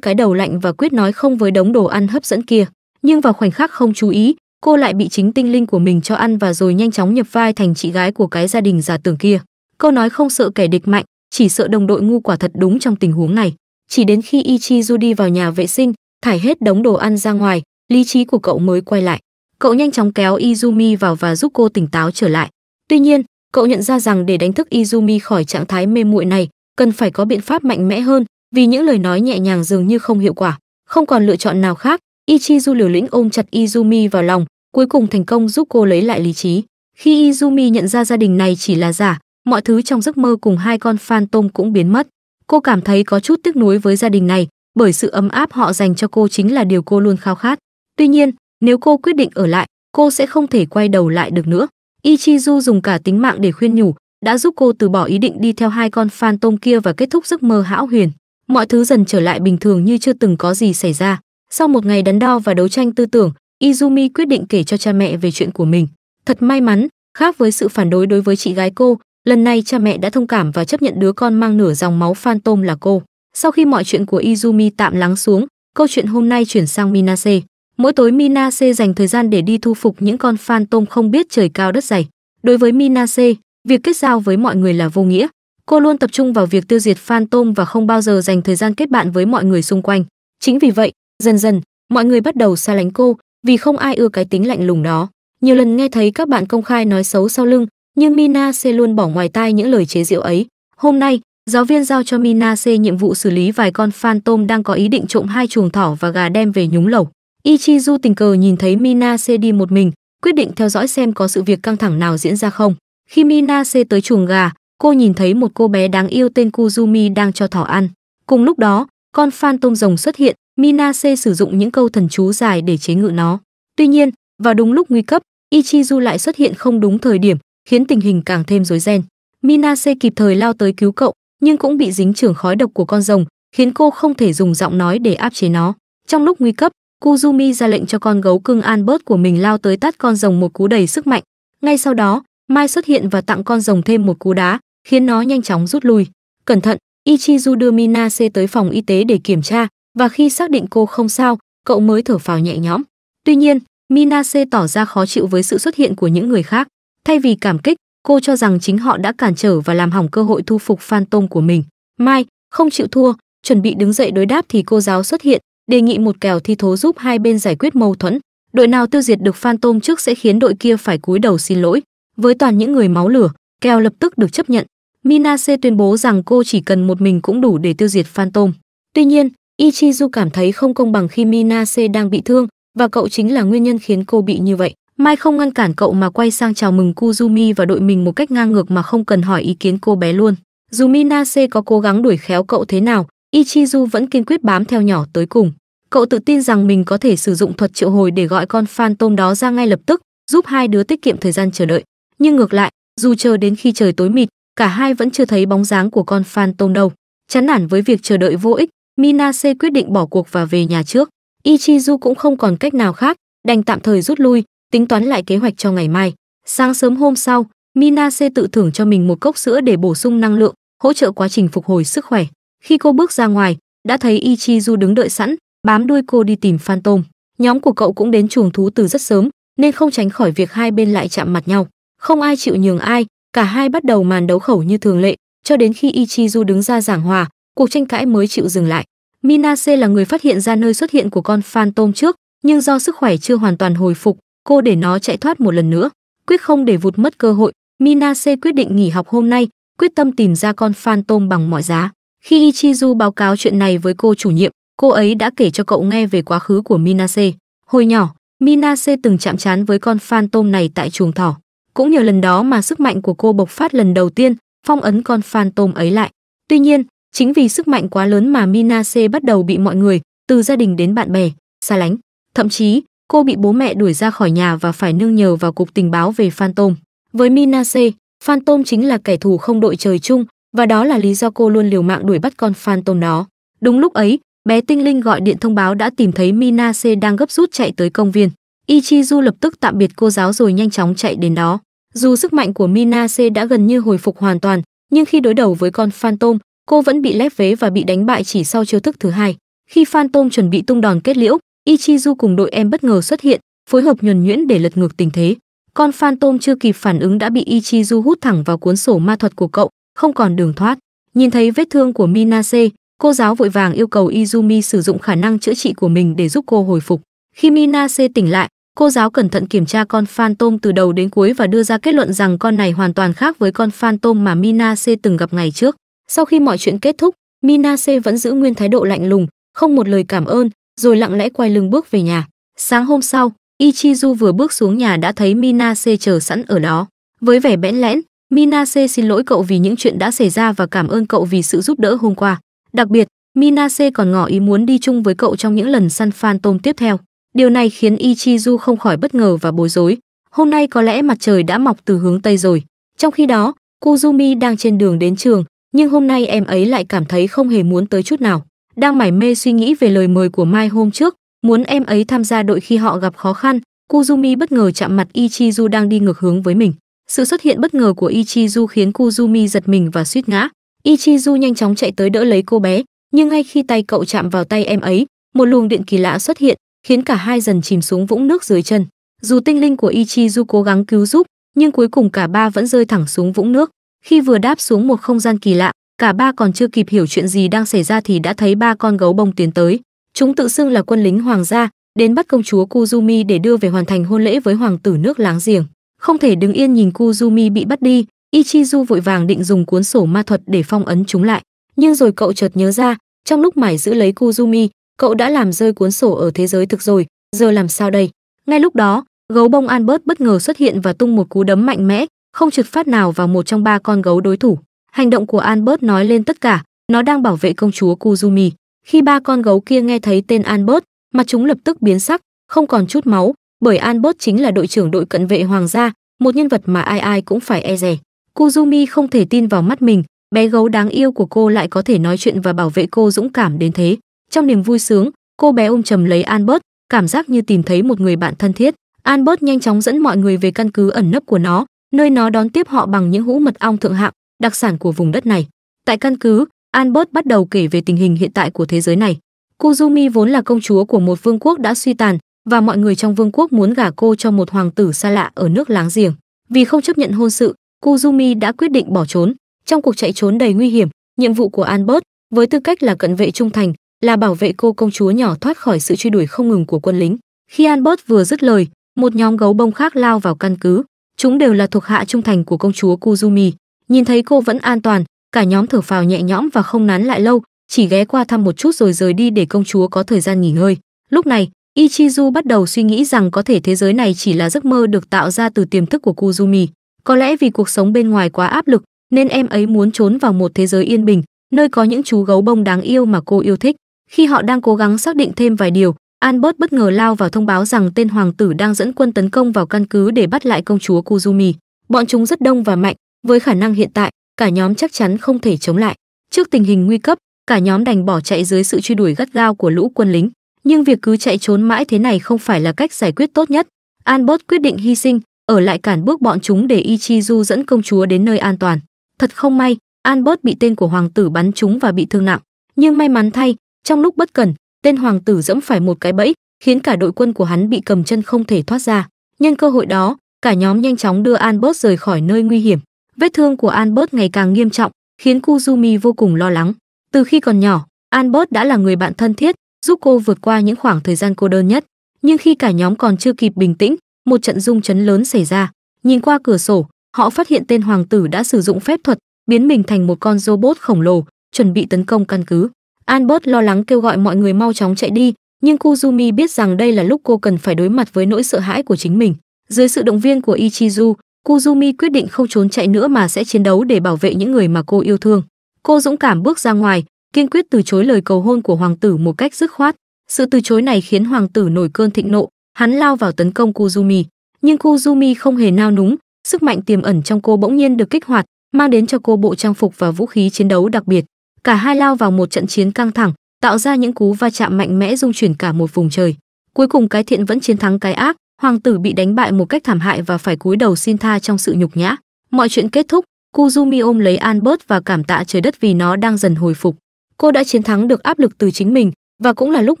cái đầu lạnh và quyết nói không với đống đồ ăn hấp dẫn kia. Nhưng vào khoảnh khắc không chú ý, cô lại bị chính tinh linh của mình cho ăn và rồi nhanh chóng nhập vai thành chị gái của cái gia đình giả tưởng kia. cô nói không sợ kẻ địch mạnh, chỉ sợ đồng đội ngu quả thật đúng trong tình huống này. Chỉ đến khi Ichizu đi vào nhà vệ sinh, thải hết đống đồ ăn ra ngoài, lý trí của cậu mới quay lại. Cậu nhanh chóng kéo Izumi vào và giúp cô tỉnh táo trở lại. Tuy nhiên, cậu nhận ra rằng để đánh thức Izumi khỏi trạng thái mê muội này, cần phải có biện pháp mạnh mẽ hơn, vì những lời nói nhẹ nhàng dường như không hiệu quả. Không còn lựa chọn nào khác, Ichizu liều lĩnh ôm chặt Izumi vào lòng, cuối cùng thành công giúp cô lấy lại lý trí. Khi Izumi nhận ra gia đình này chỉ là giả, mọi thứ trong giấc mơ cùng hai con phantom cũng biến mất. Cô cảm thấy có chút tiếc nuối với gia đình này, bởi sự ấm áp họ dành cho cô chính là điều cô luôn khao khát. Tuy nhiên, nếu cô quyết định ở lại, cô sẽ không thể quay đầu lại được nữa. Ichizu dùng cả tính mạng để khuyên nhủ, đã giúp cô từ bỏ ý định đi theo hai con fan tôm kia và kết thúc giấc mơ hão huyền. Mọi thứ dần trở lại bình thường như chưa từng có gì xảy ra. Sau một ngày đắn đo và đấu tranh tư tưởng, Izumi quyết định kể cho cha mẹ về chuyện của mình. Thật may mắn, khác với sự phản đối đối với chị gái cô, lần này cha mẹ đã thông cảm và chấp nhận đứa con mang nửa dòng máu fan tôm là cô. Sau khi mọi chuyện của Izumi tạm lắng xuống, câu chuyện hôm nay chuyển sang Minase. Mỗi tối Minase dành thời gian để đi thu phục những con fan tôm không biết trời cao đất dày. Đối với Minase, việc kết giao với mọi người là vô nghĩa. Cô luôn tập trung vào việc tiêu diệt fan tôm và không bao giờ dành thời gian kết bạn với mọi người xung quanh. Chính vì vậy, dần dần, mọi người bắt đầu xa lánh cô vì không ai ưa cái tính lạnh lùng đó. Nhiều lần nghe thấy các bạn công khai nói xấu sau lưng, nhưng Minase luôn bỏ ngoài tai những lời chế giễu ấy. Hôm nay, Giáo viên giao cho Mina C nhiệm vụ xử lý vài con Phantom đang có ý định trộm hai chuồng thỏ và gà đem về nhúng lẩu. Ichizu tình cờ nhìn thấy Mina C đi một mình, quyết định theo dõi xem có sự việc căng thẳng nào diễn ra không. Khi Mina C tới chuồng gà, cô nhìn thấy một cô bé đáng yêu tên Kuzumi đang cho thỏ ăn. Cùng lúc đó, con Phantom rồng xuất hiện, Mina C sử dụng những câu thần chú dài để chế ngự nó. Tuy nhiên, vào đúng lúc nguy cấp, Ichizu lại xuất hiện không đúng thời điểm, khiến tình hình càng thêm rối ren. Mina C kịp thời lao tới cứu cậu, nhưng cũng bị dính trưởng khói độc của con rồng, khiến cô không thể dùng giọng nói để áp chế nó. Trong lúc nguy cấp, Kuzumi ra lệnh cho con gấu cưng Albert của mình lao tới tát con rồng một cú đầy sức mạnh. Ngay sau đó, Mai xuất hiện và tặng con rồng thêm một cú đá, khiến nó nhanh chóng rút lui. Cẩn thận, Ichizu đưa Minase tới phòng y tế để kiểm tra, và khi xác định cô không sao, cậu mới thở phào nhẹ nhõm. Tuy nhiên, Minase tỏ ra khó chịu với sự xuất hiện của những người khác. Thay vì cảm kích, Cô cho rằng chính họ đã cản trở và làm hỏng cơ hội thu phục Phan Tôm của mình. Mai không chịu thua, chuẩn bị đứng dậy đối đáp thì cô giáo xuất hiện, đề nghị một kèo thi thố giúp hai bên giải quyết mâu thuẫn. Đội nào tiêu diệt được Phan Tôm trước sẽ khiến đội kia phải cúi đầu xin lỗi. Với toàn những người máu lửa, kèo lập tức được chấp nhận. Minase tuyên bố rằng cô chỉ cần một mình cũng đủ để tiêu diệt Phan Tôm. Tuy nhiên, Ichizu cảm thấy không công bằng khi Minase đang bị thương và cậu chính là nguyên nhân khiến cô bị như vậy. Mai không ngăn cản cậu mà quay sang chào mừng Kuzumi và đội mình một cách ngang ngược mà không cần hỏi ý kiến cô bé luôn. Dù Minase có cố gắng đuổi khéo cậu thế nào, Ichizu vẫn kiên quyết bám theo nhỏ tới cùng. Cậu tự tin rằng mình có thể sử dụng thuật triệu hồi để gọi con fan tôm đó ra ngay lập tức, giúp hai đứa tiết kiệm thời gian chờ đợi. Nhưng ngược lại, dù chờ đến khi trời tối mịt, cả hai vẫn chưa thấy bóng dáng của con fan tôm đâu. Chán nản với việc chờ đợi vô ích, Minase quyết định bỏ cuộc và về nhà trước. Ichizu cũng không còn cách nào khác, đành tạm thời rút lui, tính toán lại kế hoạch cho ngày mai. Sáng sớm hôm sau, Mina C tự thưởng cho mình một cốc sữa để bổ sung năng lượng, hỗ trợ quá trình phục hồi sức khỏe. Khi cô bước ra ngoài, đã thấy Ichizu đứng đợi sẵn, bám đuôi cô đi tìm Phantom. Nhóm của cậu cũng đến chuồng thú từ rất sớm, nên không tránh khỏi việc hai bên lại chạm mặt nhau. Không ai chịu nhường ai, cả hai bắt đầu màn đấu khẩu như thường lệ, cho đến khi Ichizu đứng ra giảng hòa, cuộc tranh cãi mới chịu dừng lại. Minase là người phát hiện ra nơi xuất hiện của con Phantom trước, nhưng do sức khỏe chưa hoàn toàn hồi phục, cô để nó chạy thoát một lần nữa, quyết không để vụt mất cơ hội, Minase quyết định nghỉ học hôm nay, quyết tâm tìm ra con phantom bằng mọi giá. Khi Ichizu báo cáo chuyện này với cô chủ nhiệm, cô ấy đã kể cho cậu nghe về quá khứ của Minase. Hồi nhỏ, Minase từng chạm trán với con phantom này tại chuồng thỏ. Cũng nhờ lần đó mà sức mạnh của cô bộc phát lần đầu tiên, phong ấn con phantom ấy lại. Tuy nhiên, chính vì sức mạnh quá lớn mà Minase bắt đầu bị mọi người, từ gia đình đến bạn bè, xa lánh. Thậm chí, cô bị bố mẹ đuổi ra khỏi nhà và phải nương nhờ vào cục tình báo về Phantom. Với Minase, Phantom chính là kẻ thù không đội trời chung và đó là lý do cô luôn liều mạng đuổi bắt con Phantom đó. Đúng lúc ấy, bé tinh linh gọi điện thông báo đã tìm thấy Minase đang gấp rút chạy tới công viên. Ichizu lập tức tạm biệt cô giáo rồi nhanh chóng chạy đến đó. Dù sức mạnh của Minase đã gần như hồi phục hoàn toàn, nhưng khi đối đầu với con Phantom, cô vẫn bị lép vế và bị đánh bại chỉ sau chiêu thức thứ hai. Khi Phantom chuẩn bị tung đòn kết liễu, Ichizu cùng đội em bất ngờ xuất hiện, phối hợp nhuần nhuyễn để lật ngược tình thế. Con Phantom chưa kịp phản ứng đã bị Ichizu hút thẳng vào cuốn sổ ma thuật của cậu, không còn đường thoát. Nhìn thấy vết thương của Minase, cô giáo vội vàng yêu cầu Izumi sử dụng khả năng chữa trị của mình để giúp cô hồi phục. Khi Minase tỉnh lại, cô giáo cẩn thận kiểm tra con Phantom từ đầu đến cuối và đưa ra kết luận rằng con này hoàn toàn khác với con Phantom mà Minase từng gặp ngày trước. Sau khi mọi chuyện kết thúc, Minase vẫn giữ nguyên thái độ lạnh lùng, không một lời cảm ơn, rồi lặng lẽ quay lưng bước về nhà. Sáng hôm sau, Ichizu vừa bước xuống nhà đã thấy Minase chờ sẵn ở đó. Với vẻ bẽn lẽn, Minase xin lỗi cậu vì những chuyện đã xảy ra và cảm ơn cậu vì sự giúp đỡ hôm qua. Đặc biệt, Minase còn ngỏ ý muốn đi chung với cậu trong những lần săn fan tôm tiếp theo. Điều này khiến Ichizu không khỏi bất ngờ và bối rối. Hôm nay có lẽ mặt trời đã mọc từ hướng Tây rồi. Trong khi đó, Kuzumi đang trên đường đến trường, nhưng hôm nay em ấy lại cảm thấy không hề muốn tới chút nào đang mải mê suy nghĩ về lời mời của Mai hôm trước, muốn em ấy tham gia đội khi họ gặp khó khăn, Kuzumi bất ngờ chạm mặt Ichizu đang đi ngược hướng với mình. Sự xuất hiện bất ngờ của Ichizu khiến Kuzumi giật mình và suýt ngã. Ichizu nhanh chóng chạy tới đỡ lấy cô bé, nhưng ngay khi tay cậu chạm vào tay em ấy, một luồng điện kỳ lạ xuất hiện, khiến cả hai dần chìm xuống vũng nước dưới chân. Dù tinh linh của Ichizu cố gắng cứu giúp, nhưng cuối cùng cả ba vẫn rơi thẳng xuống vũng nước. Khi vừa đáp xuống một không gian kỳ lạ, Cả ba còn chưa kịp hiểu chuyện gì đang xảy ra thì đã thấy ba con gấu bông tiến tới. Chúng tự xưng là quân lính hoàng gia, đến bắt công chúa Kuzumi để đưa về hoàn thành hôn lễ với hoàng tử nước láng giềng. Không thể đứng yên nhìn Kuzumi bị bắt đi, Ichizu vội vàng định dùng cuốn sổ ma thuật để phong ấn chúng lại, nhưng rồi cậu chợt nhớ ra, trong lúc mải giữ lấy Kuzumi, cậu đã làm rơi cuốn sổ ở thế giới thực rồi, giờ làm sao đây? Ngay lúc đó, gấu bông Albert bất ngờ xuất hiện và tung một cú đấm mạnh mẽ, không trượt phát nào vào một trong ba con gấu đối thủ. Hành động của Albert nói lên tất cả, nó đang bảo vệ công chúa Kuzumi. Khi ba con gấu kia nghe thấy tên Albert, mặt chúng lập tức biến sắc, không còn chút máu, bởi Albert chính là đội trưởng đội cận vệ hoàng gia, một nhân vật mà ai ai cũng phải e dè. Kuzumi không thể tin vào mắt mình, bé gấu đáng yêu của cô lại có thể nói chuyện và bảo vệ cô dũng cảm đến thế. Trong niềm vui sướng, cô bé ôm chầm lấy Albert, cảm giác như tìm thấy một người bạn thân thiết. Albert nhanh chóng dẫn mọi người về căn cứ ẩn nấp của nó, nơi nó đón tiếp họ bằng những hũ mật ong thượng hạng, đặc sản của vùng đất này. Tại căn cứ, Albert bắt đầu kể về tình hình hiện tại của thế giới này. Kuzumi vốn là công chúa của một vương quốc đã suy tàn và mọi người trong vương quốc muốn gả cô cho một hoàng tử xa lạ ở nước láng giềng. Vì không chấp nhận hôn sự, Kuzumi đã quyết định bỏ trốn. Trong cuộc chạy trốn đầy nguy hiểm, nhiệm vụ của Albert với tư cách là cận vệ trung thành là bảo vệ cô công chúa nhỏ thoát khỏi sự truy đuổi không ngừng của quân lính. Khi Albert vừa dứt lời, một nhóm gấu bông khác lao vào căn cứ. Chúng đều là thuộc hạ trung thành của công chúa Kuzumi. Nhìn thấy cô vẫn an toàn, cả nhóm thở phào nhẹ nhõm và không nán lại lâu, chỉ ghé qua thăm một chút rồi rời đi để công chúa có thời gian nghỉ ngơi. Lúc này, Ichizu bắt đầu suy nghĩ rằng có thể thế giới này chỉ là giấc mơ được tạo ra từ tiềm thức của Kuzumi. Có lẽ vì cuộc sống bên ngoài quá áp lực, nên em ấy muốn trốn vào một thế giới yên bình, nơi có những chú gấu bông đáng yêu mà cô yêu thích. Khi họ đang cố gắng xác định thêm vài điều, Albert bất ngờ lao vào thông báo rằng tên hoàng tử đang dẫn quân tấn công vào căn cứ để bắt lại công chúa Kuzumi. Bọn chúng rất đông và mạnh, với khả năng hiện tại, cả nhóm chắc chắn không thể chống lại. Trước tình hình nguy cấp, cả nhóm đành bỏ chạy dưới sự truy đuổi gắt gao của lũ quân lính. Nhưng việc cứ chạy trốn mãi thế này không phải là cách giải quyết tốt nhất. Albert quyết định hy sinh, ở lại cản bước bọn chúng để Ichizu dẫn công chúa đến nơi an toàn. Thật không may, Albert bị tên của hoàng tử bắn trúng và bị thương nặng. Nhưng may mắn thay, trong lúc bất cẩn, tên hoàng tử dẫm phải một cái bẫy, khiến cả đội quân của hắn bị cầm chân không thể thoát ra. Nhân cơ hội đó, cả nhóm nhanh chóng đưa Albert rời khỏi nơi nguy hiểm. Vết thương của Albert ngày càng nghiêm trọng, khiến Kuzumi vô cùng lo lắng. Từ khi còn nhỏ, Albert đã là người bạn thân thiết, giúp cô vượt qua những khoảng thời gian cô đơn nhất. Nhưng khi cả nhóm còn chưa kịp bình tĩnh, một trận rung chấn lớn xảy ra. Nhìn qua cửa sổ, họ phát hiện tên hoàng tử đã sử dụng phép thuật, biến mình thành một con robot khổng lồ, chuẩn bị tấn công căn cứ. Albert lo lắng kêu gọi mọi người mau chóng chạy đi, nhưng Kuzumi biết rằng đây là lúc cô cần phải đối mặt với nỗi sợ hãi của chính mình. Dưới sự động viên của Ichizu, Kuzumi quyết định không trốn chạy nữa mà sẽ chiến đấu để bảo vệ những người mà cô yêu thương. Cô dũng cảm bước ra ngoài, kiên quyết từ chối lời cầu hôn của hoàng tử một cách dứt khoát. Sự từ chối này khiến hoàng tử nổi cơn thịnh nộ, hắn lao vào tấn công Kuzumi, nhưng Kuzumi không hề nao núng, sức mạnh tiềm ẩn trong cô bỗng nhiên được kích hoạt, mang đến cho cô bộ trang phục và vũ khí chiến đấu đặc biệt. Cả hai lao vào một trận chiến căng thẳng, tạo ra những cú va chạm mạnh mẽ rung chuyển cả một vùng trời. Cuối cùng cái thiện vẫn chiến thắng cái ác, hoàng tử bị đánh bại một cách thảm hại và phải cúi đầu xin tha trong sự nhục nhã. Mọi chuyện kết thúc, Kuzumi ôm lấy Albert và cảm tạ trời đất vì nó đang dần hồi phục. Cô đã chiến thắng được áp lực từ chính mình và cũng là lúc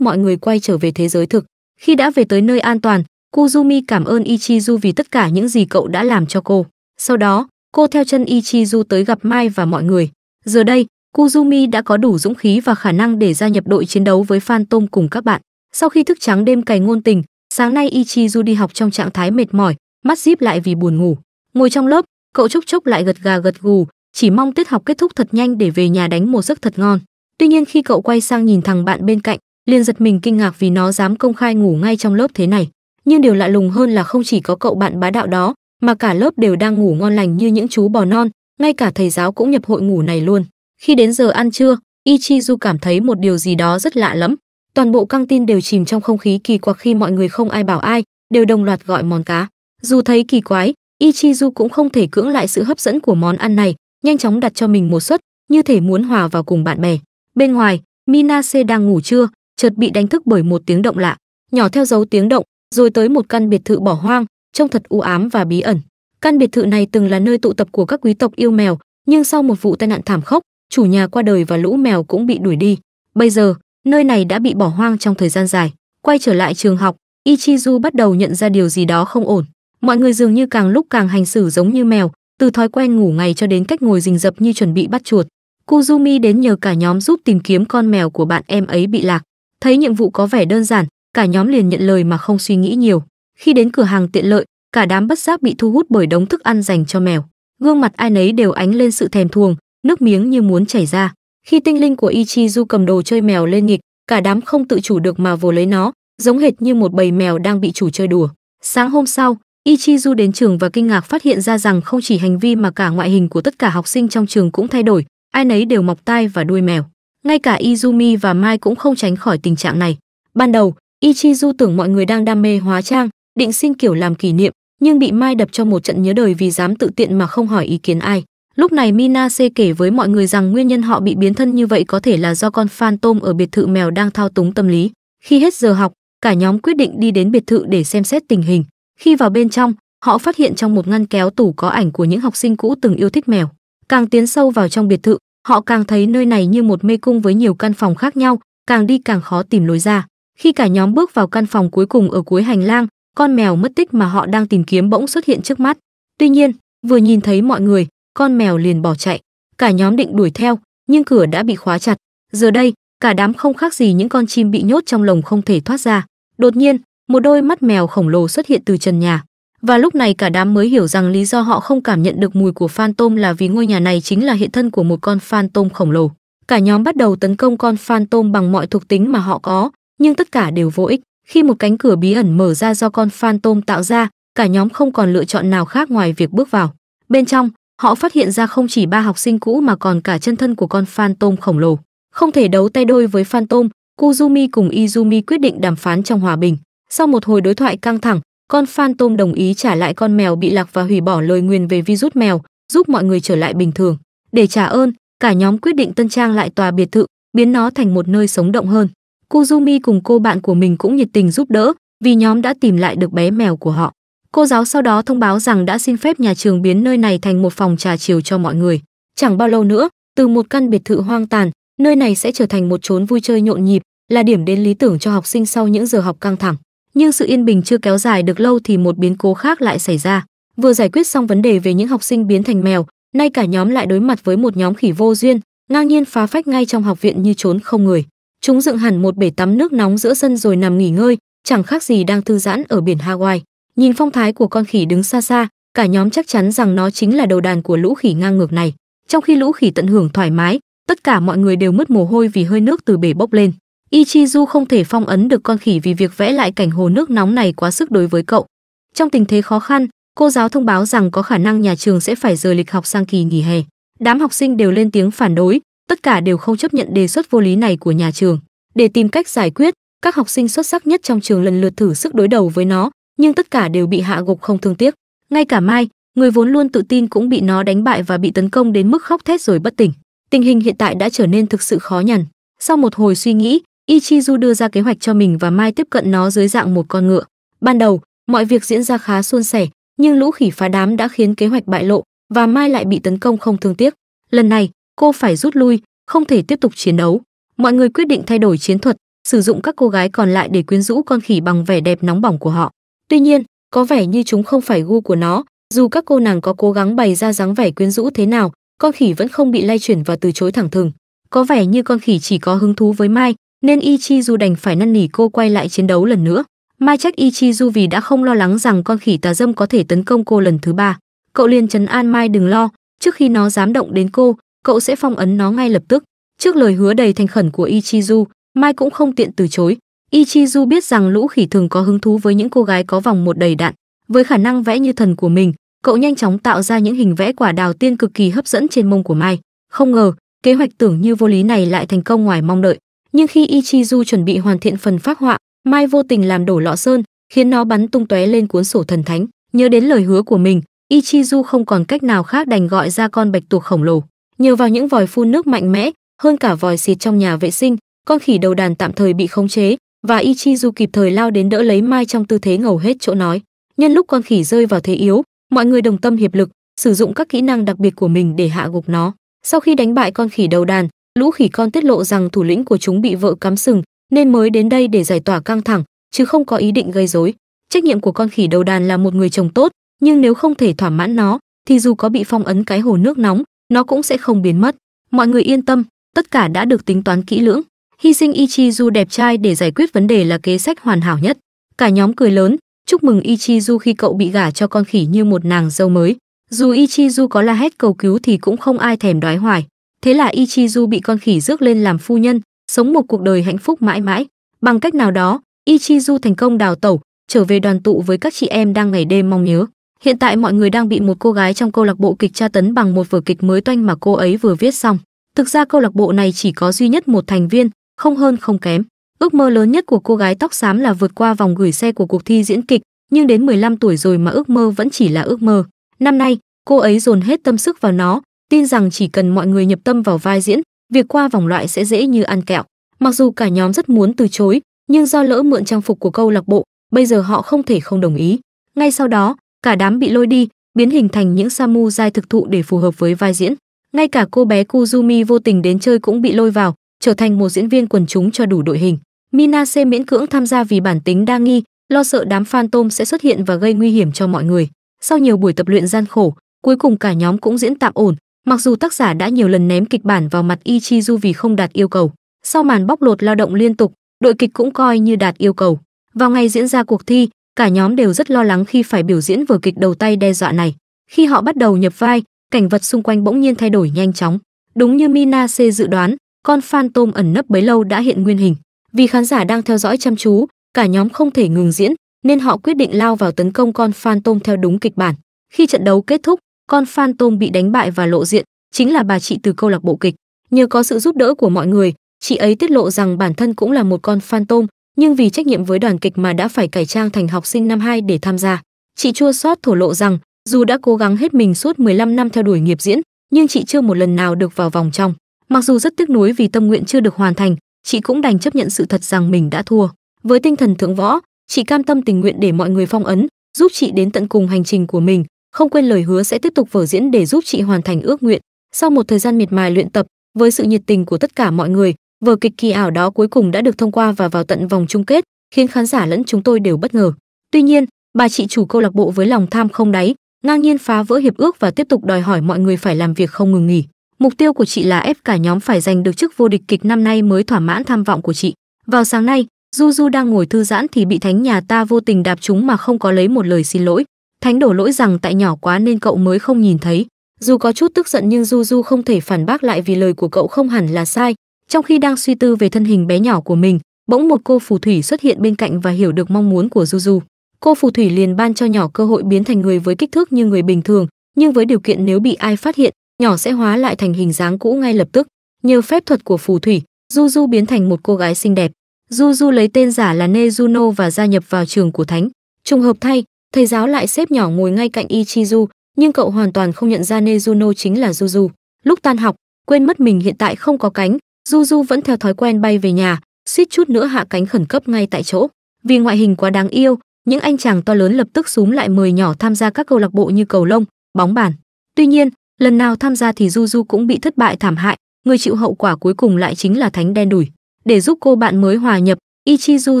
mọi người quay trở về thế giới thực. Khi đã về tới nơi an toàn, Kuzumi cảm ơn Ichizu vì tất cả những gì cậu đã làm cho cô. Sau đó, cô theo chân Ichizu tới gặp Mai và mọi người. Giờ đây, Kuzumi đã có đủ dũng khí và khả năng để gia nhập đội chiến đấu với Phantom cùng các bạn. Sau khi thức trắng đêm cày ngôn tình, Sáng nay Ichizu đi học trong trạng thái mệt mỏi, mắt díp lại vì buồn ngủ. Ngồi trong lớp, cậu chốc chốc lại gật gà gật gù, chỉ mong tiết học kết thúc thật nhanh để về nhà đánh một giấc thật ngon. Tuy nhiên khi cậu quay sang nhìn thằng bạn bên cạnh, liền giật mình kinh ngạc vì nó dám công khai ngủ ngay trong lớp thế này. Nhưng điều lạ lùng hơn là không chỉ có cậu bạn bá đạo đó, mà cả lớp đều đang ngủ ngon lành như những chú bò non, ngay cả thầy giáo cũng nhập hội ngủ này luôn. Khi đến giờ ăn trưa, Ichizu cảm thấy một điều gì đó rất lạ lắm toàn bộ căng tin đều chìm trong không khí kỳ quặc khi mọi người không ai bảo ai đều đồng loạt gọi món cá dù thấy kỳ quái ichizu cũng không thể cưỡng lại sự hấp dẫn của món ăn này nhanh chóng đặt cho mình một suất như thể muốn hòa vào cùng bạn bè bên ngoài minase đang ngủ trưa chợt bị đánh thức bởi một tiếng động lạ nhỏ theo dấu tiếng động rồi tới một căn biệt thự bỏ hoang trông thật u ám và bí ẩn căn biệt thự này từng là nơi tụ tập của các quý tộc yêu mèo nhưng sau một vụ tai nạn thảm khốc chủ nhà qua đời và lũ mèo cũng bị đuổi đi bây giờ Nơi này đã bị bỏ hoang trong thời gian dài. Quay trở lại trường học, Ichizu bắt đầu nhận ra điều gì đó không ổn. Mọi người dường như càng lúc càng hành xử giống như mèo, từ thói quen ngủ ngày cho đến cách ngồi rình rập như chuẩn bị bắt chuột. Kuzumi đến nhờ cả nhóm giúp tìm kiếm con mèo của bạn em ấy bị lạc. Thấy nhiệm vụ có vẻ đơn giản, cả nhóm liền nhận lời mà không suy nghĩ nhiều. Khi đến cửa hàng tiện lợi, cả đám bất giác bị thu hút bởi đống thức ăn dành cho mèo. Gương mặt ai nấy đều ánh lên sự thèm thuồng, nước miếng như muốn chảy ra. Khi tinh linh của Ichizu cầm đồ chơi mèo lên nghịch, cả đám không tự chủ được mà vồ lấy nó, giống hệt như một bầy mèo đang bị chủ chơi đùa. Sáng hôm sau, Ichizu đến trường và kinh ngạc phát hiện ra rằng không chỉ hành vi mà cả ngoại hình của tất cả học sinh trong trường cũng thay đổi, ai nấy đều mọc tai và đuôi mèo. Ngay cả Izumi và Mai cũng không tránh khỏi tình trạng này. Ban đầu, Ichizu tưởng mọi người đang đam mê hóa trang, định xin kiểu làm kỷ niệm, nhưng bị Mai đập cho một trận nhớ đời vì dám tự tiện mà không hỏi ý kiến ai. Lúc này mina c kể với mọi người rằng nguyên nhân họ bị biến thân như vậy có thể là do con phantom ở biệt thự mèo đang thao túng tâm lý. Khi hết giờ học, cả nhóm quyết định đi đến biệt thự để xem xét tình hình. Khi vào bên trong, họ phát hiện trong một ngăn kéo tủ có ảnh của những học sinh cũ từng yêu thích mèo. Càng tiến sâu vào trong biệt thự, họ càng thấy nơi này như một mê cung với nhiều căn phòng khác nhau, càng đi càng khó tìm lối ra. Khi cả nhóm bước vào căn phòng cuối cùng ở cuối hành lang, con mèo mất tích mà họ đang tìm kiếm bỗng xuất hiện trước mắt. Tuy nhiên, vừa nhìn thấy mọi người, con mèo liền bỏ chạy. Cả nhóm định đuổi theo, nhưng cửa đã bị khóa chặt. Giờ đây, cả đám không khác gì những con chim bị nhốt trong lồng không thể thoát ra. Đột nhiên, một đôi mắt mèo khổng lồ xuất hiện từ trần nhà. Và lúc này cả đám mới hiểu rằng lý do họ không cảm nhận được mùi của phan tôm là vì ngôi nhà này chính là hiện thân của một con phan tôm khổng lồ. Cả nhóm bắt đầu tấn công con phan tôm bằng mọi thuộc tính mà họ có, nhưng tất cả đều vô ích. Khi một cánh cửa bí ẩn mở ra do con phan tôm tạo ra, cả nhóm không còn lựa chọn nào khác ngoài việc bước vào. Bên trong, Họ phát hiện ra không chỉ ba học sinh cũ mà còn cả chân thân của con phantom khổng lồ. Không thể đấu tay đôi với phantom, Kuzumi cùng Izumi quyết định đàm phán trong hòa bình. Sau một hồi đối thoại căng thẳng, con phantom đồng ý trả lại con mèo bị lạc và hủy bỏ lời nguyền về virus mèo, giúp mọi người trở lại bình thường. Để trả ơn, cả nhóm quyết định tân trang lại tòa biệt thự, biến nó thành một nơi sống động hơn. Kuzumi cùng cô bạn của mình cũng nhiệt tình giúp đỡ, vì nhóm đã tìm lại được bé mèo của họ. Cô giáo sau đó thông báo rằng đã xin phép nhà trường biến nơi này thành một phòng trà chiều cho mọi người. Chẳng bao lâu nữa, từ một căn biệt thự hoang tàn, nơi này sẽ trở thành một chốn vui chơi nhộn nhịp, là điểm đến lý tưởng cho học sinh sau những giờ học căng thẳng. Nhưng sự yên bình chưa kéo dài được lâu thì một biến cố khác lại xảy ra. Vừa giải quyết xong vấn đề về những học sinh biến thành mèo, nay cả nhóm lại đối mặt với một nhóm khỉ vô duyên, ngang nhiên phá phách ngay trong học viện như trốn không người. Chúng dựng hẳn một bể tắm nước nóng giữa sân rồi nằm nghỉ ngơi, chẳng khác gì đang thư giãn ở biển Hawaii. Nhìn phong thái của con khỉ đứng xa xa, cả nhóm chắc chắn rằng nó chính là đầu đàn của lũ khỉ ngang ngược này. Trong khi lũ khỉ tận hưởng thoải mái, tất cả mọi người đều mất mồ hôi vì hơi nước từ bể bốc lên. Ichizu không thể phong ấn được con khỉ vì việc vẽ lại cảnh hồ nước nóng này quá sức đối với cậu. Trong tình thế khó khăn, cô giáo thông báo rằng có khả năng nhà trường sẽ phải rời lịch học sang kỳ nghỉ hè. Đám học sinh đều lên tiếng phản đối, tất cả đều không chấp nhận đề xuất vô lý này của nhà trường. Để tìm cách giải quyết, các học sinh xuất sắc nhất trong trường lần lượt thử sức đối đầu với nó, nhưng tất cả đều bị hạ gục không thương tiếc ngay cả mai người vốn luôn tự tin cũng bị nó đánh bại và bị tấn công đến mức khóc thét rồi bất tỉnh tình hình hiện tại đã trở nên thực sự khó nhằn sau một hồi suy nghĩ ichizu đưa ra kế hoạch cho mình và mai tiếp cận nó dưới dạng một con ngựa ban đầu mọi việc diễn ra khá suôn sẻ nhưng lũ khỉ phá đám đã khiến kế hoạch bại lộ và mai lại bị tấn công không thương tiếc lần này cô phải rút lui không thể tiếp tục chiến đấu mọi người quyết định thay đổi chiến thuật sử dụng các cô gái còn lại để quyến rũ con khỉ bằng vẻ đẹp nóng bỏng của họ Tuy nhiên, có vẻ như chúng không phải gu của nó, dù các cô nàng có cố gắng bày ra dáng vẻ quyến rũ thế nào, con khỉ vẫn không bị lay chuyển và từ chối thẳng thừng. Có vẻ như con khỉ chỉ có hứng thú với Mai, nên Ichizu đành phải năn nỉ cô quay lại chiến đấu lần nữa. Mai trách Ichizu vì đã không lo lắng rằng con khỉ tà dâm có thể tấn công cô lần thứ ba. Cậu liền trấn an Mai đừng lo, trước khi nó dám động đến cô, cậu sẽ phong ấn nó ngay lập tức. Trước lời hứa đầy thành khẩn của Ichizu, Mai cũng không tiện từ chối, Ichizu biết rằng lũ khỉ thường có hứng thú với những cô gái có vòng một đầy đặn. Với khả năng vẽ như thần của mình, cậu nhanh chóng tạo ra những hình vẽ quả đào tiên cực kỳ hấp dẫn trên mông của Mai. Không ngờ, kế hoạch tưởng như vô lý này lại thành công ngoài mong đợi. Nhưng khi Ichizu chuẩn bị hoàn thiện phần phác họa, Mai vô tình làm đổ lọ sơn, khiến nó bắn tung tóe lên cuốn sổ thần thánh. Nhớ đến lời hứa của mình, Ichizu không còn cách nào khác đành gọi ra con bạch tuộc khổng lồ. Nhờ vào những vòi phun nước mạnh mẽ, hơn cả vòi xịt trong nhà vệ sinh, con khỉ đầu đàn tạm thời bị khống chế, và Ichizu kịp thời lao đến đỡ lấy Mai trong tư thế ngầu hết chỗ nói. Nhân lúc con khỉ rơi vào thế yếu, mọi người đồng tâm hiệp lực, sử dụng các kỹ năng đặc biệt của mình để hạ gục nó. Sau khi đánh bại con khỉ đầu đàn, lũ khỉ con tiết lộ rằng thủ lĩnh của chúng bị vợ cắm sừng, nên mới đến đây để giải tỏa căng thẳng, chứ không có ý định gây rối. Trách nhiệm của con khỉ đầu đàn là một người chồng tốt, nhưng nếu không thể thỏa mãn nó, thì dù có bị phong ấn cái hồ nước nóng, nó cũng sẽ không biến mất. Mọi người yên tâm, tất cả đã được tính toán kỹ lưỡng. Hy sinh Ichizu đẹp trai để giải quyết vấn đề là kế sách hoàn hảo nhất. Cả nhóm cười lớn, chúc mừng Ichizu khi cậu bị gả cho con khỉ như một nàng dâu mới. Dù Ichizu có la hét cầu cứu thì cũng không ai thèm đoái hoài. Thế là Ichizu bị con khỉ rước lên làm phu nhân, sống một cuộc đời hạnh phúc mãi mãi. Bằng cách nào đó, Ichizu thành công đào tẩu, trở về đoàn tụ với các chị em đang ngày đêm mong nhớ. Hiện tại mọi người đang bị một cô gái trong câu lạc bộ kịch tra tấn bằng một vở kịch mới toanh mà cô ấy vừa viết xong. Thực ra câu lạc bộ này chỉ có duy nhất một thành viên, không hơn không kém. Ước mơ lớn nhất của cô gái tóc xám là vượt qua vòng gửi xe của cuộc thi diễn kịch, nhưng đến 15 tuổi rồi mà ước mơ vẫn chỉ là ước mơ. Năm nay, cô ấy dồn hết tâm sức vào nó, tin rằng chỉ cần mọi người nhập tâm vào vai diễn, việc qua vòng loại sẽ dễ như ăn kẹo. Mặc dù cả nhóm rất muốn từ chối, nhưng do lỡ mượn trang phục của câu lạc bộ, bây giờ họ không thể không đồng ý. Ngay sau đó, cả đám bị lôi đi, biến hình thành những samu dai thực thụ để phù hợp với vai diễn. Ngay cả cô bé Kuzumi vô tình đến chơi cũng bị lôi vào, trở thành một diễn viên quần chúng cho đủ đội hình. Mina C miễn cưỡng tham gia vì bản tính đa nghi, lo sợ đám fan tôm sẽ xuất hiện và gây nguy hiểm cho mọi người. Sau nhiều buổi tập luyện gian khổ, cuối cùng cả nhóm cũng diễn tạm ổn, mặc dù tác giả đã nhiều lần ném kịch bản vào mặt Ichizu vì không đạt yêu cầu. Sau màn bóc lột lao động liên tục, đội kịch cũng coi như đạt yêu cầu. Vào ngày diễn ra cuộc thi, cả nhóm đều rất lo lắng khi phải biểu diễn vở kịch đầu tay đe dọa này. Khi họ bắt đầu nhập vai, cảnh vật xung quanh bỗng nhiên thay đổi nhanh chóng. Đúng như Mina C dự đoán, con phan tôm ẩn nấp bấy lâu đã hiện nguyên hình vì khán giả đang theo dõi chăm chú cả nhóm không thể ngừng diễn nên họ quyết định lao vào tấn công con phan tôm theo đúng kịch bản khi trận đấu kết thúc con phan tôm bị đánh bại và lộ diện chính là bà chị từ câu lạc bộ kịch nhờ có sự giúp đỡ của mọi người chị ấy tiết lộ rằng bản thân cũng là một con phan tôm nhưng vì trách nhiệm với đoàn kịch mà đã phải cải trang thành học sinh năm 2 để tham gia. Chị chua xót thổ lộ rằng dù đã cố gắng hết mình suốt 15 năm theo đuổi nghiệp diễn, nhưng chị chưa một lần nào được vào vòng trong. Mặc dù rất tiếc nuối vì tâm nguyện chưa được hoàn thành, chị cũng đành chấp nhận sự thật rằng mình đã thua. Với tinh thần thượng võ, chị cam tâm tình nguyện để mọi người phong ấn, giúp chị đến tận cùng hành trình của mình, không quên lời hứa sẽ tiếp tục vở diễn để giúp chị hoàn thành ước nguyện. Sau một thời gian miệt mài luyện tập, với sự nhiệt tình của tất cả mọi người, vở kịch kỳ ảo đó cuối cùng đã được thông qua và vào tận vòng chung kết, khiến khán giả lẫn chúng tôi đều bất ngờ. Tuy nhiên, bà chị chủ câu lạc bộ với lòng tham không đáy, ngang nhiên phá vỡ hiệp ước và tiếp tục đòi hỏi mọi người phải làm việc không ngừng nghỉ. Mục tiêu của chị là ép cả nhóm phải giành được chức vô địch kịch năm nay mới thỏa mãn tham vọng của chị. Vào sáng nay, Du Du đang ngồi thư giãn thì bị Thánh nhà ta vô tình đạp trúng mà không có lấy một lời xin lỗi. Thánh đổ lỗi rằng tại nhỏ quá nên cậu mới không nhìn thấy. Dù có chút tức giận nhưng Du Du không thể phản bác lại vì lời của cậu không hẳn là sai. Trong khi đang suy tư về thân hình bé nhỏ của mình, bỗng một cô phù thủy xuất hiện bên cạnh và hiểu được mong muốn của Du Du. Cô phù thủy liền ban cho nhỏ cơ hội biến thành người với kích thước như người bình thường, nhưng với điều kiện nếu bị ai phát hiện, nhỏ sẽ hóa lại thành hình dáng cũ ngay lập tức. Nhờ phép thuật của phù thủy, Du Du biến thành một cô gái xinh đẹp. Du Du lấy tên giả là Nezuno và gia nhập vào trường của thánh. Trùng hợp thay, thầy giáo lại xếp nhỏ ngồi ngay cạnh Ichizu, nhưng cậu hoàn toàn không nhận ra Nezuno chính là Du Du. Lúc tan học, quên mất mình hiện tại không có cánh, Du Du vẫn theo thói quen bay về nhà, suýt chút nữa hạ cánh khẩn cấp ngay tại chỗ. Vì ngoại hình quá đáng yêu, những anh chàng to lớn lập tức xúm lại mời nhỏ tham gia các câu lạc bộ như cầu lông, bóng bàn. Tuy nhiên, lần nào tham gia thì du du cũng bị thất bại thảm hại người chịu hậu quả cuối cùng lại chính là thánh đen đùi để giúp cô bạn mới hòa nhập ichizu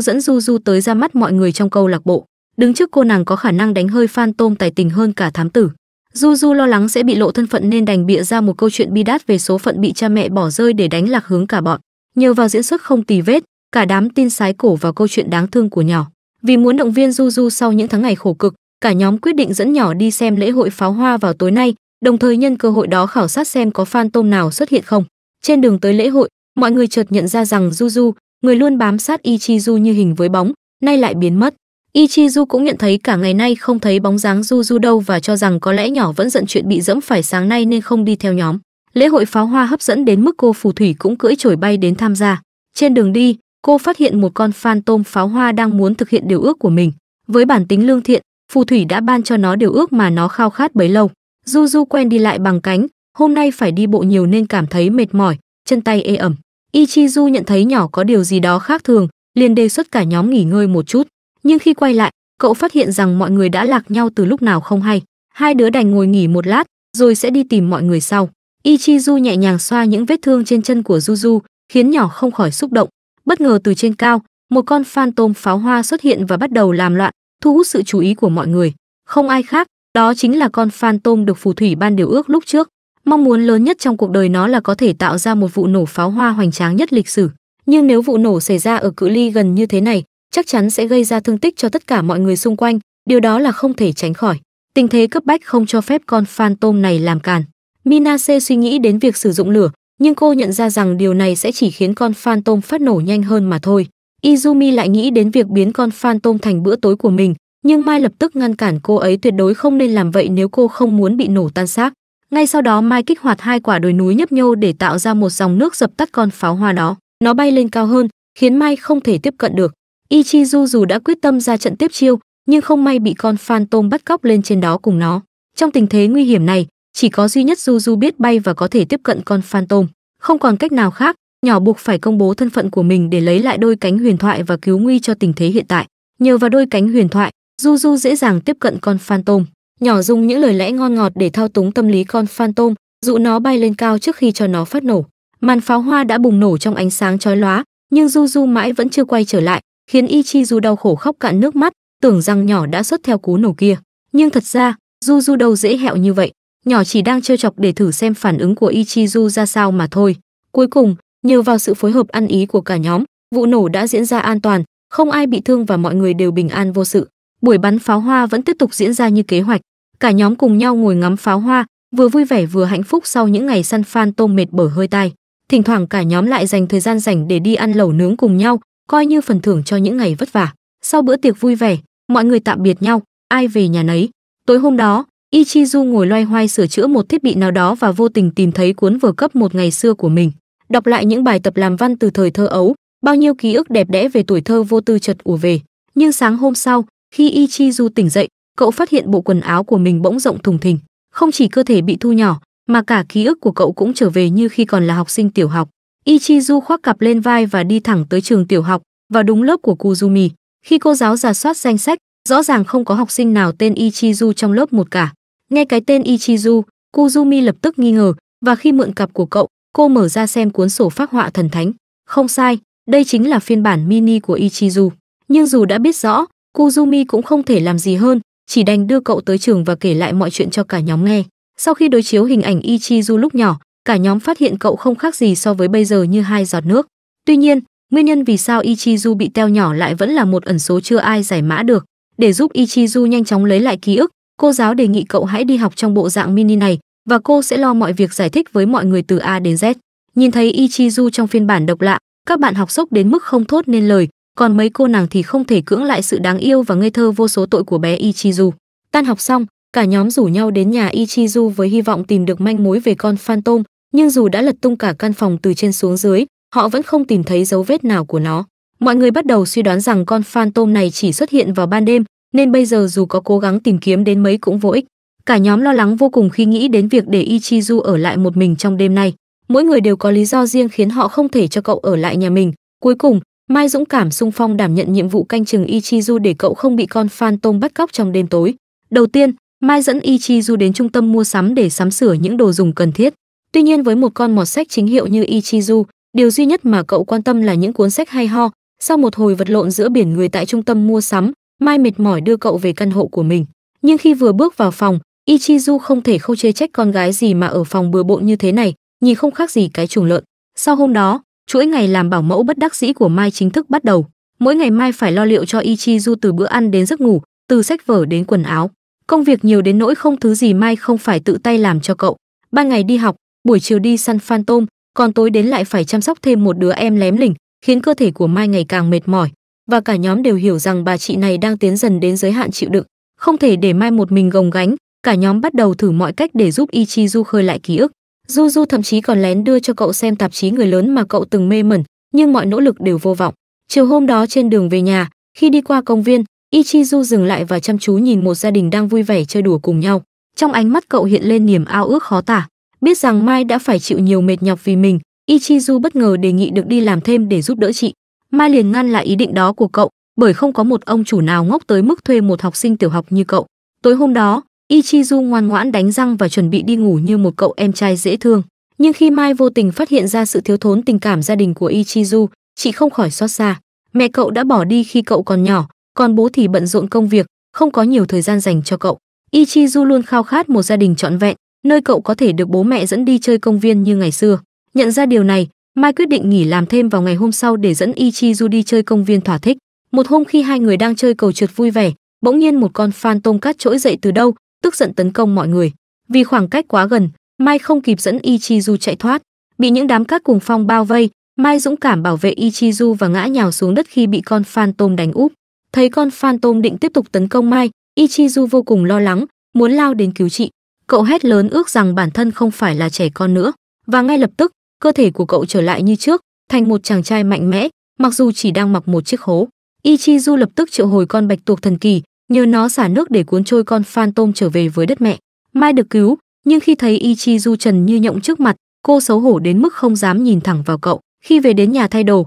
dẫn du du tới ra mắt mọi người trong câu lạc bộ đứng trước cô nàng có khả năng đánh hơi fan tôm tài tình hơn cả thám tử du du lo lắng sẽ bị lộ thân phận nên đành bịa ra một câu chuyện bi đát về số phận bị cha mẹ bỏ rơi để đánh lạc hướng cả bọn nhờ vào diễn xuất không tì vết cả đám tin sái cổ vào câu chuyện đáng thương của nhỏ vì muốn động viên du du sau những tháng ngày khổ cực cả nhóm quyết định dẫn nhỏ đi xem lễ hội pháo hoa vào tối nay đồng thời nhân cơ hội đó khảo sát xem có fan tôm nào xuất hiện không. Trên đường tới lễ hội, mọi người chợt nhận ra rằng Juju, người luôn bám sát Ichizu như hình với bóng, nay lại biến mất. Ichizu cũng nhận thấy cả ngày nay không thấy bóng dáng Juju đâu và cho rằng có lẽ nhỏ vẫn giận chuyện bị dẫm phải sáng nay nên không đi theo nhóm. Lễ hội pháo hoa hấp dẫn đến mức cô phù thủy cũng cưỡi chổi bay đến tham gia. Trên đường đi, cô phát hiện một con phan tôm pháo hoa đang muốn thực hiện điều ước của mình. Với bản tính lương thiện, phù thủy đã ban cho nó điều ước mà nó khao khát bấy lâu. Du Du quen đi lại bằng cánh, hôm nay phải đi bộ nhiều nên cảm thấy mệt mỏi, chân tay ê ẩm. Ichizu nhận thấy nhỏ có điều gì đó khác thường, liền đề xuất cả nhóm nghỉ ngơi một chút. Nhưng khi quay lại, cậu phát hiện rằng mọi người đã lạc nhau từ lúc nào không hay. Hai đứa đành ngồi nghỉ một lát, rồi sẽ đi tìm mọi người sau. Ichizu nhẹ nhàng xoa những vết thương trên chân của Juju, khiến nhỏ không khỏi xúc động. Bất ngờ từ trên cao, một con phan tôm pháo hoa xuất hiện và bắt đầu làm loạn, thu hút sự chú ý của mọi người. Không ai khác, đó chính là con phan tôm được phù thủy ban điều ước lúc trước. Mong muốn lớn nhất trong cuộc đời nó là có thể tạo ra một vụ nổ pháo hoa hoành tráng nhất lịch sử. Nhưng nếu vụ nổ xảy ra ở cự ly gần như thế này, chắc chắn sẽ gây ra thương tích cho tất cả mọi người xung quanh, điều đó là không thể tránh khỏi. Tình thế cấp bách không cho phép con phan tôm này làm càn. Minase suy nghĩ đến việc sử dụng lửa, nhưng cô nhận ra rằng điều này sẽ chỉ khiến con phan tôm phát nổ nhanh hơn mà thôi. Izumi lại nghĩ đến việc biến con phan tôm thành bữa tối của mình, nhưng Mai lập tức ngăn cản cô ấy tuyệt đối không nên làm vậy nếu cô không muốn bị nổ tan xác. Ngay sau đó Mai kích hoạt hai quả đồi núi nhấp nhô để tạo ra một dòng nước dập tắt con pháo hoa đó. Nó bay lên cao hơn, khiến Mai không thể tiếp cận được. Ichizu dù đã quyết tâm ra trận tiếp chiêu, nhưng không may bị con phan tôm bắt cóc lên trên đó cùng nó. Trong tình thế nguy hiểm này, chỉ có duy nhất Juju biết bay và có thể tiếp cận con phan tôm. Không còn cách nào khác, nhỏ buộc phải công bố thân phận của mình để lấy lại đôi cánh huyền thoại và cứu nguy cho tình thế hiện tại. Nhờ vào đôi cánh huyền thoại, Du Du dễ dàng tiếp cận con phantom, nhỏ dùng những lời lẽ ngon ngọt để thao túng tâm lý con phantom, dụ nó bay lên cao trước khi cho nó phát nổ. Màn pháo hoa đã bùng nổ trong ánh sáng chói lóa, nhưng Du Du mãi vẫn chưa quay trở lại, khiến Ichizu đau khổ khóc cạn nước mắt, tưởng rằng nhỏ đã xuất theo cú nổ kia. Nhưng thật ra, Du Du đâu dễ hẹo như vậy, nhỏ chỉ đang trêu chọc để thử xem phản ứng của Ichizu ra sao mà thôi. Cuối cùng, nhờ vào sự phối hợp ăn ý của cả nhóm, vụ nổ đã diễn ra an toàn, không ai bị thương và mọi người đều bình an vô sự. Buổi bắn pháo hoa vẫn tiếp tục diễn ra như kế hoạch, cả nhóm cùng nhau ngồi ngắm pháo hoa, vừa vui vẻ vừa hạnh phúc sau những ngày săn phan tôm mệt bở hơi tai. Thỉnh thoảng cả nhóm lại dành thời gian rảnh để đi ăn lẩu nướng cùng nhau, coi như phần thưởng cho những ngày vất vả. Sau bữa tiệc vui vẻ, mọi người tạm biệt nhau, ai về nhà nấy. Tối hôm đó, Ichizu ngồi loay hoay sửa chữa một thiết bị nào đó và vô tình tìm thấy cuốn vở cấp một ngày xưa của mình. Đọc lại những bài tập làm văn từ thời thơ ấu, bao nhiêu ký ức đẹp đẽ về tuổi thơ vô tư chợt ùa về. Nhưng sáng hôm sau, khi Ichizu tỉnh dậy, cậu phát hiện bộ quần áo của mình bỗng rộng thùng thình, không chỉ cơ thể bị thu nhỏ, mà cả ký ức của cậu cũng trở về như khi còn là học sinh tiểu học. Ichizu khoác cặp lên vai và đi thẳng tới trường tiểu học, vào đúng lớp của Kuzumi. Khi cô giáo giả soát danh sách, rõ ràng không có học sinh nào tên Ichizu trong lớp một cả. Nghe cái tên Ichizu, Kuzumi lập tức nghi ngờ, và khi mượn cặp của cậu, cô mở ra xem cuốn sổ phác họa thần thánh. Không sai, đây chính là phiên bản mini của Ichizu. Nhưng dù đã biết rõ, Kuzumi cũng không thể làm gì hơn, chỉ đành đưa cậu tới trường và kể lại mọi chuyện cho cả nhóm nghe. Sau khi đối chiếu hình ảnh Ichizu lúc nhỏ, cả nhóm phát hiện cậu không khác gì so với bây giờ như hai giọt nước. Tuy nhiên, nguyên nhân vì sao Ichizu bị teo nhỏ lại vẫn là một ẩn số chưa ai giải mã được. Để giúp Ichizu nhanh chóng lấy lại ký ức, cô giáo đề nghị cậu hãy đi học trong bộ dạng mini này và cô sẽ lo mọi việc giải thích với mọi người từ A đến Z. Nhìn thấy Ichizu trong phiên bản độc lạ, các bạn học sốc đến mức không thốt nên lời, còn mấy cô nàng thì không thể cưỡng lại sự đáng yêu và ngây thơ vô số tội của bé Ichizu. Tan học xong, cả nhóm rủ nhau đến nhà Ichizu với hy vọng tìm được manh mối về con phantom, nhưng dù đã lật tung cả căn phòng từ trên xuống dưới, họ vẫn không tìm thấy dấu vết nào của nó. Mọi người bắt đầu suy đoán rằng con phantom này chỉ xuất hiện vào ban đêm, nên bây giờ dù có cố gắng tìm kiếm đến mấy cũng vô ích. Cả nhóm lo lắng vô cùng khi nghĩ đến việc để Ichizu ở lại một mình trong đêm nay. Mỗi người đều có lý do riêng khiến họ không thể cho cậu ở lại nhà mình. Cuối cùng, Mai dũng cảm sung phong đảm nhận nhiệm vụ canh chừng Ichizu để cậu không bị con Phantom bắt cóc trong đêm tối. Đầu tiên, Mai dẫn Ichizu đến trung tâm mua sắm để sắm sửa những đồ dùng cần thiết. Tuy nhiên với một con mọt sách chính hiệu như Ichizu, điều duy nhất mà cậu quan tâm là những cuốn sách hay ho. Sau một hồi vật lộn giữa biển người tại trung tâm mua sắm, Mai mệt mỏi đưa cậu về căn hộ của mình. Nhưng khi vừa bước vào phòng, Ichizu không thể không chê trách con gái gì mà ở phòng bừa bộn như thế này, nhìn không khác gì cái chuồng lợn. Sau hôm đó, Chuỗi ngày làm bảo mẫu bất đắc dĩ của Mai chính thức bắt đầu. Mỗi ngày Mai phải lo liệu cho Du từ bữa ăn đến giấc ngủ, từ sách vở đến quần áo. Công việc nhiều đến nỗi không thứ gì Mai không phải tự tay làm cho cậu. ba ngày đi học, buổi chiều đi săn phan tôm, còn tối đến lại phải chăm sóc thêm một đứa em lém lỉnh, khiến cơ thể của Mai ngày càng mệt mỏi. Và cả nhóm đều hiểu rằng bà chị này đang tiến dần đến giới hạn chịu đựng, không thể để Mai một mình gồng gánh, cả nhóm bắt đầu thử mọi cách để giúp Du khơi lại ký ức. Du Du thậm chí còn lén đưa cho cậu xem tạp chí người lớn mà cậu từng mê mẩn, nhưng mọi nỗ lực đều vô vọng. Chiều hôm đó trên đường về nhà, khi đi qua công viên, Ichizu dừng lại và chăm chú nhìn một gia đình đang vui vẻ chơi đùa cùng nhau. Trong ánh mắt cậu hiện lên niềm ao ước khó tả. Biết rằng Mai đã phải chịu nhiều mệt nhọc vì mình, Ichizu bất ngờ đề nghị được đi làm thêm để giúp đỡ chị. Mai liền ngăn lại ý định đó của cậu, bởi không có một ông chủ nào ngốc tới mức thuê một học sinh tiểu học như cậu. Tối hôm đó, Ichizu ngoan ngoãn đánh răng và chuẩn bị đi ngủ như một cậu em trai dễ thương. Nhưng khi Mai vô tình phát hiện ra sự thiếu thốn tình cảm gia đình của Ichizu, chị không khỏi xót xa. Mẹ cậu đã bỏ đi khi cậu còn nhỏ, còn bố thì bận rộn công việc, không có nhiều thời gian dành cho cậu. Ichizu luôn khao khát một gia đình trọn vẹn, nơi cậu có thể được bố mẹ dẫn đi chơi công viên như ngày xưa. Nhận ra điều này, Mai quyết định nghỉ làm thêm vào ngày hôm sau để dẫn Ichizu đi chơi công viên thỏa thích. Một hôm khi hai người đang chơi cầu trượt vui vẻ, bỗng nhiên một con phan tôm cát trỗi dậy từ đâu, tức giận tấn công mọi người. Vì khoảng cách quá gần, Mai không kịp dẫn Ichizu chạy thoát, bị những đám cát cuồng phong bao vây, Mai dũng cảm bảo vệ Ichizu và ngã nhào xuống đất khi bị con Phantom đánh úp. Thấy con Phantom định tiếp tục tấn công Mai, Ichizu vô cùng lo lắng, muốn lao đến cứu chị Cậu hét lớn ước rằng bản thân không phải là trẻ con nữa, và ngay lập tức, cơ thể của cậu trở lại như trước, thành một chàng trai mạnh mẽ, mặc dù chỉ đang mặc một chiếc hố. Ichizu lập tức triệu hồi con bạch tuộc thần kỳ, nhờ nó xả nước để cuốn trôi con phan tôm trở về với đất mẹ. Mai được cứu, nhưng khi thấy Ichi du trần như nhộng trước mặt, cô xấu hổ đến mức không dám nhìn thẳng vào cậu. Khi về đến nhà thay đồ,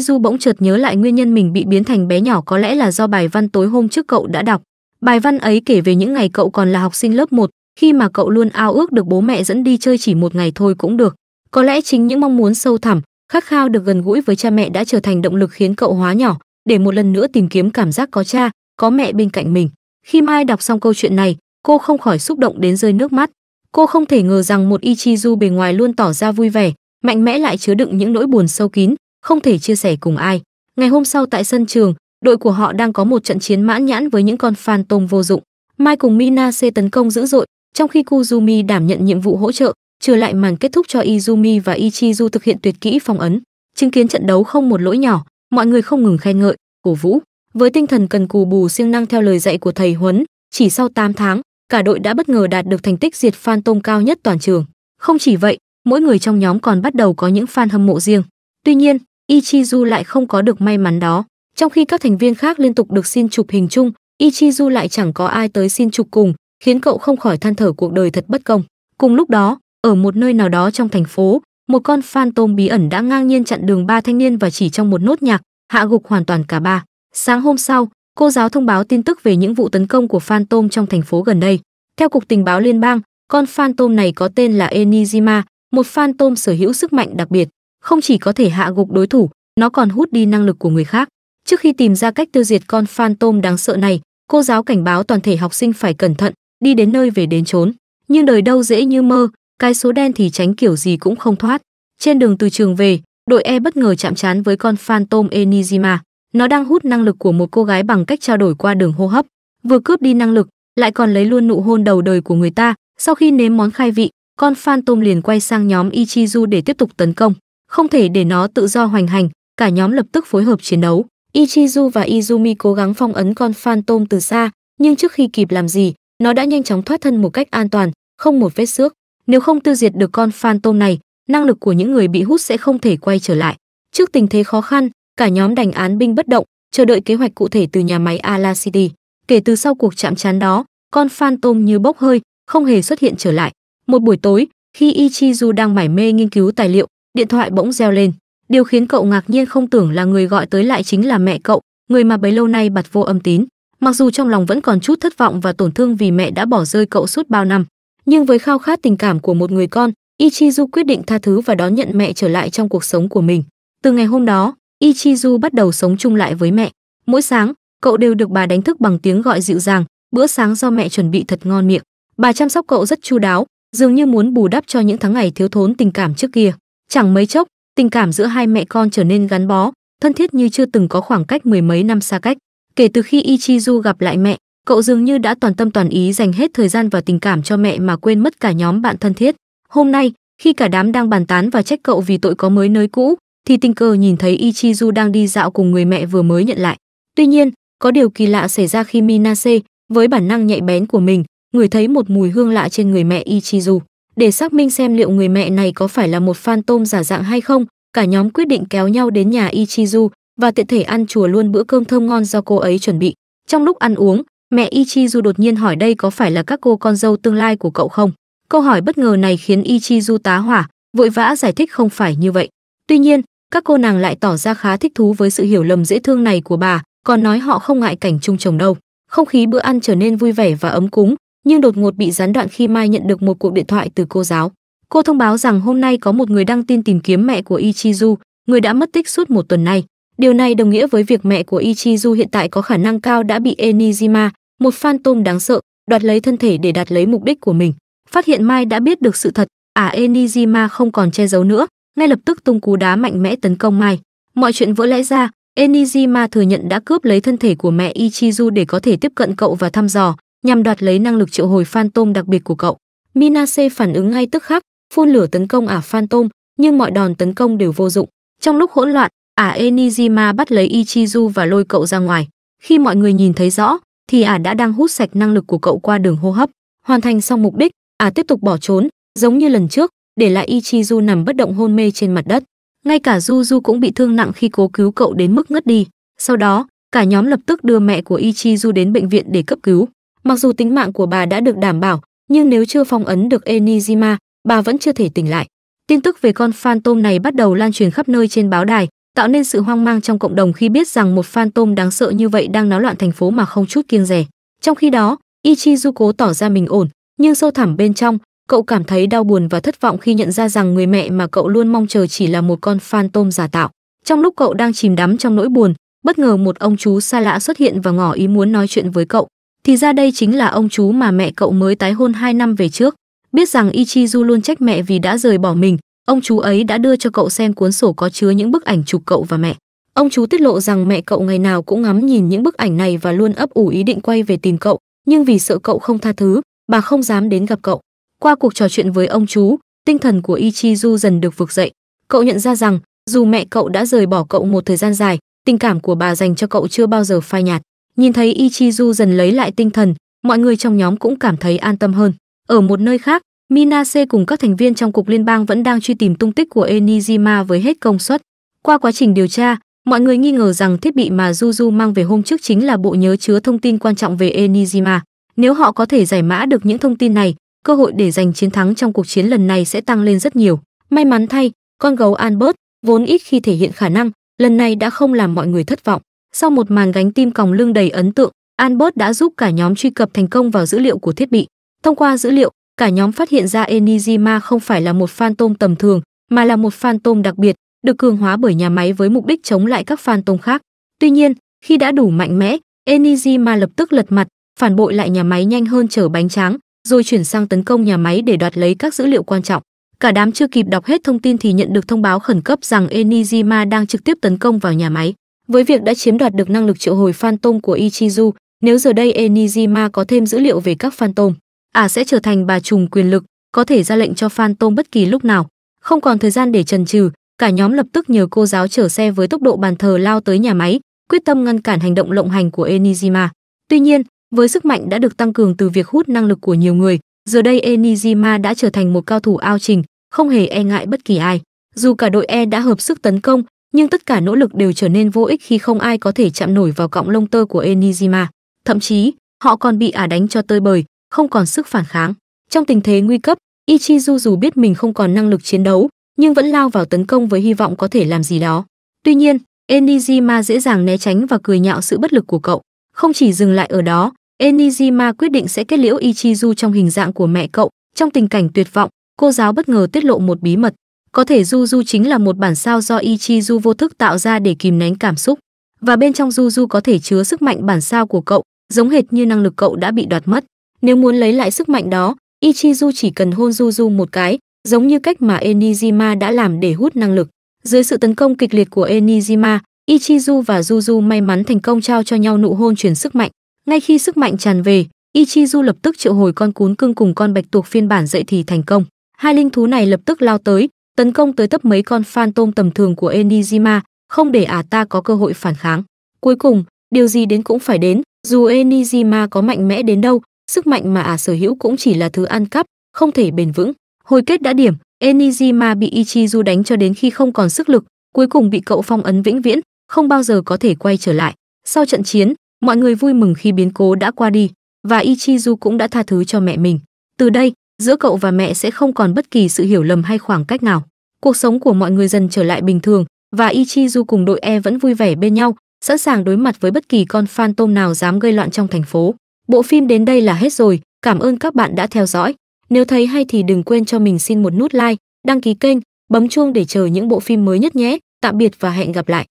Du bỗng chợt nhớ lại nguyên nhân mình bị biến thành bé nhỏ có lẽ là do bài văn tối hôm trước cậu đã đọc. Bài văn ấy kể về những ngày cậu còn là học sinh lớp 1, khi mà cậu luôn ao ước được bố mẹ dẫn đi chơi chỉ một ngày thôi cũng được. Có lẽ chính những mong muốn sâu thẳm, khát khao được gần gũi với cha mẹ đã trở thành động lực khiến cậu hóa nhỏ để một lần nữa tìm kiếm cảm giác có cha, có mẹ bên cạnh mình. Khi Mai đọc xong câu chuyện này, cô không khỏi xúc động đến rơi nước mắt. Cô không thể ngờ rằng một Ichizu bề ngoài luôn tỏ ra vui vẻ, mạnh mẽ lại chứa đựng những nỗi buồn sâu kín, không thể chia sẻ cùng ai. Ngày hôm sau tại sân trường, đội của họ đang có một trận chiến mãn nhãn với những con fan tôm vô dụng. Mai cùng Minase tấn công dữ dội, trong khi Kuzumi đảm nhận nhiệm vụ hỗ trợ, trừ lại màn kết thúc cho Izumi và Ichizu thực hiện tuyệt kỹ phong ấn. Chứng kiến trận đấu không một lỗi nhỏ, mọi người không ngừng khen ngợi, cổ vũ. Với tinh thần cần cù bù siêng năng theo lời dạy của thầy huấn, chỉ sau 8 tháng, cả đội đã bất ngờ đạt được thành tích diệt fan tôm cao nhất toàn trường. Không chỉ vậy, mỗi người trong nhóm còn bắt đầu có những fan hâm mộ riêng. Tuy nhiên, Ichizu lại không có được may mắn đó. Trong khi các thành viên khác liên tục được xin chụp hình chung, Ichizu lại chẳng có ai tới xin chụp cùng, khiến cậu không khỏi than thở cuộc đời thật bất công. Cùng lúc đó, ở một nơi nào đó trong thành phố, một con fan tôm bí ẩn đã ngang nhiên chặn đường ba thanh niên và chỉ trong một nốt nhạc, hạ gục hoàn toàn cả ba. Sáng hôm sau, cô giáo thông báo tin tức về những vụ tấn công của Phan Tôm trong thành phố gần đây. Theo Cục Tình báo Liên bang, con Phan Tôm này có tên là Enizima, một Phan Tôm sở hữu sức mạnh đặc biệt. Không chỉ có thể hạ gục đối thủ, nó còn hút đi năng lực của người khác. Trước khi tìm ra cách tiêu diệt con Phan Tôm đáng sợ này, cô giáo cảnh báo toàn thể học sinh phải cẩn thận, đi đến nơi về đến trốn. Nhưng đời đâu dễ như mơ, cái số đen thì tránh kiểu gì cũng không thoát. Trên đường từ trường về, đội E bất ngờ chạm trán với con Phan Tôm Enizima. Nó đang hút năng lực của một cô gái bằng cách trao đổi qua đường hô hấp, vừa cướp đi năng lực, lại còn lấy luôn nụ hôn đầu đời của người ta. Sau khi nếm món khai vị, con Phantom liền quay sang nhóm Ichizu để tiếp tục tấn công. Không thể để nó tự do hoành hành, cả nhóm lập tức phối hợp chiến đấu. Ichizu và Izumi cố gắng phong ấn con Phantom từ xa, nhưng trước khi kịp làm gì, nó đã nhanh chóng thoát thân một cách an toàn, không một vết xước. Nếu không tiêu diệt được con Phantom này, năng lực của những người bị hút sẽ không thể quay trở lại. Trước tình thế khó khăn, cả nhóm đành án binh bất động, chờ đợi kế hoạch cụ thể từ nhà máy Ala City. Kể từ sau cuộc chạm trán đó, con Phantom như bốc hơi, không hề xuất hiện trở lại. Một buổi tối, khi Ichizu đang mải mê nghiên cứu tài liệu, điện thoại bỗng reo lên. Điều khiến cậu ngạc nhiên không tưởng là người gọi tới lại chính là mẹ cậu, người mà bấy lâu nay bặt vô âm tín. Mặc dù trong lòng vẫn còn chút thất vọng và tổn thương vì mẹ đã bỏ rơi cậu suốt bao năm, nhưng với khao khát tình cảm của một người con, Ichizu quyết định tha thứ và đón nhận mẹ trở lại trong cuộc sống của mình. Từ ngày hôm đó, Ichizu bắt đầu sống chung lại với mẹ. Mỗi sáng, cậu đều được bà đánh thức bằng tiếng gọi dịu dàng, bữa sáng do mẹ chuẩn bị thật ngon miệng. Bà chăm sóc cậu rất chu đáo, dường như muốn bù đắp cho những tháng ngày thiếu thốn tình cảm trước kia. Chẳng mấy chốc, tình cảm giữa hai mẹ con trở nên gắn bó, thân thiết như chưa từng có khoảng cách mười mấy năm xa cách. Kể từ khi Ichizu gặp lại mẹ, cậu dường như đã toàn tâm toàn ý dành hết thời gian và tình cảm cho mẹ mà quên mất cả nhóm bạn thân thiết. Hôm nay, khi cả đám đang bàn tán và trách cậu vì tội có mới nới cũ, thì tình cờ nhìn thấy Ichizu đang đi dạo cùng người mẹ vừa mới nhận lại. Tuy nhiên, có điều kỳ lạ xảy ra khi Minase, với bản năng nhạy bén của mình, người thấy một mùi hương lạ trên người mẹ Ichizu. Để xác minh xem liệu người mẹ này có phải là một phan tôm giả dạng hay không, cả nhóm quyết định kéo nhau đến nhà Ichizu và tiện thể ăn chùa luôn bữa cơm thơm ngon do cô ấy chuẩn bị. Trong lúc ăn uống, mẹ Ichizu đột nhiên hỏi đây có phải là các cô con dâu tương lai của cậu không? Câu hỏi bất ngờ này khiến Ichizu tá hỏa, vội vã giải thích không phải như vậy. Tuy nhiên, các cô nàng lại tỏ ra khá thích thú với sự hiểu lầm dễ thương này của bà, còn nói họ không ngại cảnh chung chồng đâu. Không khí bữa ăn trở nên vui vẻ và ấm cúng, nhưng đột ngột bị gián đoạn khi Mai nhận được một cuộc điện thoại từ cô giáo. Cô thông báo rằng hôm nay có một người đăng tin tìm kiếm mẹ của Ichizu, người đã mất tích suốt một tuần nay. Điều này đồng nghĩa với việc mẹ của Ichizu hiện tại có khả năng cao đã bị Enijima, một phantom đáng sợ, đoạt lấy thân thể để đạt lấy mục đích của mình. Phát hiện Mai đã biết được sự thật, à Enijima không còn che giấu nữa, ngay lập tức tung cú đá mạnh mẽ tấn công Mai. Mọi chuyện vỡ lẽ ra, Enijima thừa nhận đã cướp lấy thân thể của mẹ Ichizu để có thể tiếp cận cậu và thăm dò, nhằm đoạt lấy năng lực triệu hồi phantom đặc biệt của cậu. Minase phản ứng ngay tức khắc, phun lửa tấn công ả phantom, nhưng mọi đòn tấn công đều vô dụng. Trong lúc hỗn loạn, ả Enijima bắt lấy Ichizu và lôi cậu ra ngoài. Khi mọi người nhìn thấy rõ, thì ả đã đang hút sạch năng lực của cậu qua đường hô hấp. Hoàn thành xong mục đích, ả tiếp tục bỏ trốn, giống như lần trước, để lại Ichizu nằm bất động hôn mê trên mặt đất. Ngay cả Juju cũng bị thương nặng khi cố cứu cậu đến mức ngất đi. Sau đó, cả nhóm lập tức đưa mẹ của Ichizu đến bệnh viện để cấp cứu. Mặc dù tính mạng của bà đã được đảm bảo, nhưng nếu chưa phong ấn được Enijima, bà vẫn chưa thể tỉnh lại. Tin tức về con phantom này bắt đầu lan truyền khắp nơi trên báo đài, tạo nên sự hoang mang trong cộng đồng khi biết rằng một phantom đáng sợ như vậy đang náo loạn thành phố mà không chút kiêng rẻ. Trong khi đó, Ichizu cố tỏ ra mình ổn, nhưng sâu thẳm bên trong, Cậu cảm thấy đau buồn và thất vọng khi nhận ra rằng người mẹ mà cậu luôn mong chờ chỉ là một con fan tôm giả tạo. Trong lúc cậu đang chìm đắm trong nỗi buồn, bất ngờ một ông chú xa lạ xuất hiện và ngỏ ý muốn nói chuyện với cậu. Thì ra đây chính là ông chú mà mẹ cậu mới tái hôn 2 năm về trước. Biết rằng Ichizu luôn trách mẹ vì đã rời bỏ mình, ông chú ấy đã đưa cho cậu xem cuốn sổ có chứa những bức ảnh chụp cậu và mẹ. Ông chú tiết lộ rằng mẹ cậu ngày nào cũng ngắm nhìn những bức ảnh này và luôn ấp ủ ý định quay về tìm cậu, nhưng vì sợ cậu không tha thứ, bà không dám đến gặp cậu. Qua cuộc trò chuyện với ông chú, tinh thần của Ichizu dần được vực dậy. Cậu nhận ra rằng, dù mẹ cậu đã rời bỏ cậu một thời gian dài, tình cảm của bà dành cho cậu chưa bao giờ phai nhạt. Nhìn thấy Ichizu dần lấy lại tinh thần, mọi người trong nhóm cũng cảm thấy an tâm hơn. Ở một nơi khác, Minase cùng các thành viên trong cục liên bang vẫn đang truy tìm tung tích của Enijima với hết công suất. Qua quá trình điều tra, mọi người nghi ngờ rằng thiết bị mà Juju mang về hôm trước chính là bộ nhớ chứa thông tin quan trọng về Enijima. Nếu họ có thể giải mã được những thông tin này, cơ hội để giành chiến thắng trong cuộc chiến lần này sẽ tăng lên rất nhiều. May mắn thay, con gấu Albert vốn ít khi thể hiện khả năng, lần này đã không làm mọi người thất vọng. Sau một màn gánh tim còng lưng đầy ấn tượng, Albert đã giúp cả nhóm truy cập thành công vào dữ liệu của thiết bị. Thông qua dữ liệu, cả nhóm phát hiện ra Enigma không phải là một phantom tầm thường, mà là một phantom đặc biệt, được cường hóa bởi nhà máy với mục đích chống lại các phantom khác. Tuy nhiên, khi đã đủ mạnh mẽ, Enigma lập tức lật mặt, phản bội lại nhà máy nhanh hơn chở bánh tráng, rồi chuyển sang tấn công nhà máy để đoạt lấy các dữ liệu quan trọng. Cả đám chưa kịp đọc hết thông tin thì nhận được thông báo khẩn cấp rằng Enijima đang trực tiếp tấn công vào nhà máy. Với việc đã chiếm đoạt được năng lực triệu hồi phantom của Ichizu, nếu giờ đây Enijima có thêm dữ liệu về các phantom, ả à sẽ trở thành bà trùm quyền lực, có thể ra lệnh cho phantom bất kỳ lúc nào. Không còn thời gian để trần trừ, cả nhóm lập tức nhờ cô giáo chở xe với tốc độ bàn thờ lao tới nhà máy, quyết tâm ngăn cản hành động lộng hành của Enijima. Tuy nhiên, với sức mạnh đã được tăng cường từ việc hút năng lực của nhiều người, giờ đây Enizima đã trở thành một cao thủ ao trình, không hề e ngại bất kỳ ai. Dù cả đội E đã hợp sức tấn công, nhưng tất cả nỗ lực đều trở nên vô ích khi không ai có thể chạm nổi vào cọng lông tơ của Enizima. Thậm chí, họ còn bị ả à đánh cho tơi bời, không còn sức phản kháng. Trong tình thế nguy cấp, Ichizu dù biết mình không còn năng lực chiến đấu, nhưng vẫn lao vào tấn công với hy vọng có thể làm gì đó. Tuy nhiên, Enizima dễ dàng né tránh và cười nhạo sự bất lực của cậu. Không chỉ dừng lại ở đó, Enijima quyết định sẽ kết liễu Ichizu trong hình dạng của mẹ cậu. Trong tình cảnh tuyệt vọng, cô giáo bất ngờ tiết lộ một bí mật. Có thể Juju chính là một bản sao do Ichizu vô thức tạo ra để kìm nén cảm xúc. Và bên trong Juju có thể chứa sức mạnh bản sao của cậu, giống hệt như năng lực cậu đã bị đoạt mất. Nếu muốn lấy lại sức mạnh đó, Ichizu chỉ cần hôn Juju một cái, giống như cách mà Enijima đã làm để hút năng lực. Dưới sự tấn công kịch liệt của Enijima, Ichizu và Juju may mắn thành công trao cho nhau nụ hôn truyền sức mạnh. Ngay khi sức mạnh tràn về, Ichizu lập tức triệu hồi con cún cưng cùng con bạch tuộc phiên bản dậy thì thành công. Hai linh thú này lập tức lao tới, tấn công tới tấp mấy con phan tôm tầm thường của Enijima, không để à ta có cơ hội phản kháng. Cuối cùng, điều gì đến cũng phải đến, dù Enijima có mạnh mẽ đến đâu, sức mạnh mà à sở hữu cũng chỉ là thứ ăn cắp, không thể bền vững. Hồi kết đã điểm, Enijima bị Ichizu đánh cho đến khi không còn sức lực, cuối cùng bị cậu phong ấn vĩnh viễn, không bao giờ có thể quay trở lại. Sau trận chiến, Mọi người vui mừng khi biến cố đã qua đi và Ichizu cũng đã tha thứ cho mẹ mình. Từ đây, giữa cậu và mẹ sẽ không còn bất kỳ sự hiểu lầm hay khoảng cách nào. Cuộc sống của mọi người dần trở lại bình thường và Ichizu cùng đội E vẫn vui vẻ bên nhau, sẵn sàng đối mặt với bất kỳ con fan tôm nào dám gây loạn trong thành phố. Bộ phim đến đây là hết rồi, cảm ơn các bạn đã theo dõi. Nếu thấy hay thì đừng quên cho mình xin một nút like, đăng ký kênh, bấm chuông để chờ những bộ phim mới nhất nhé. Tạm biệt và hẹn gặp lại.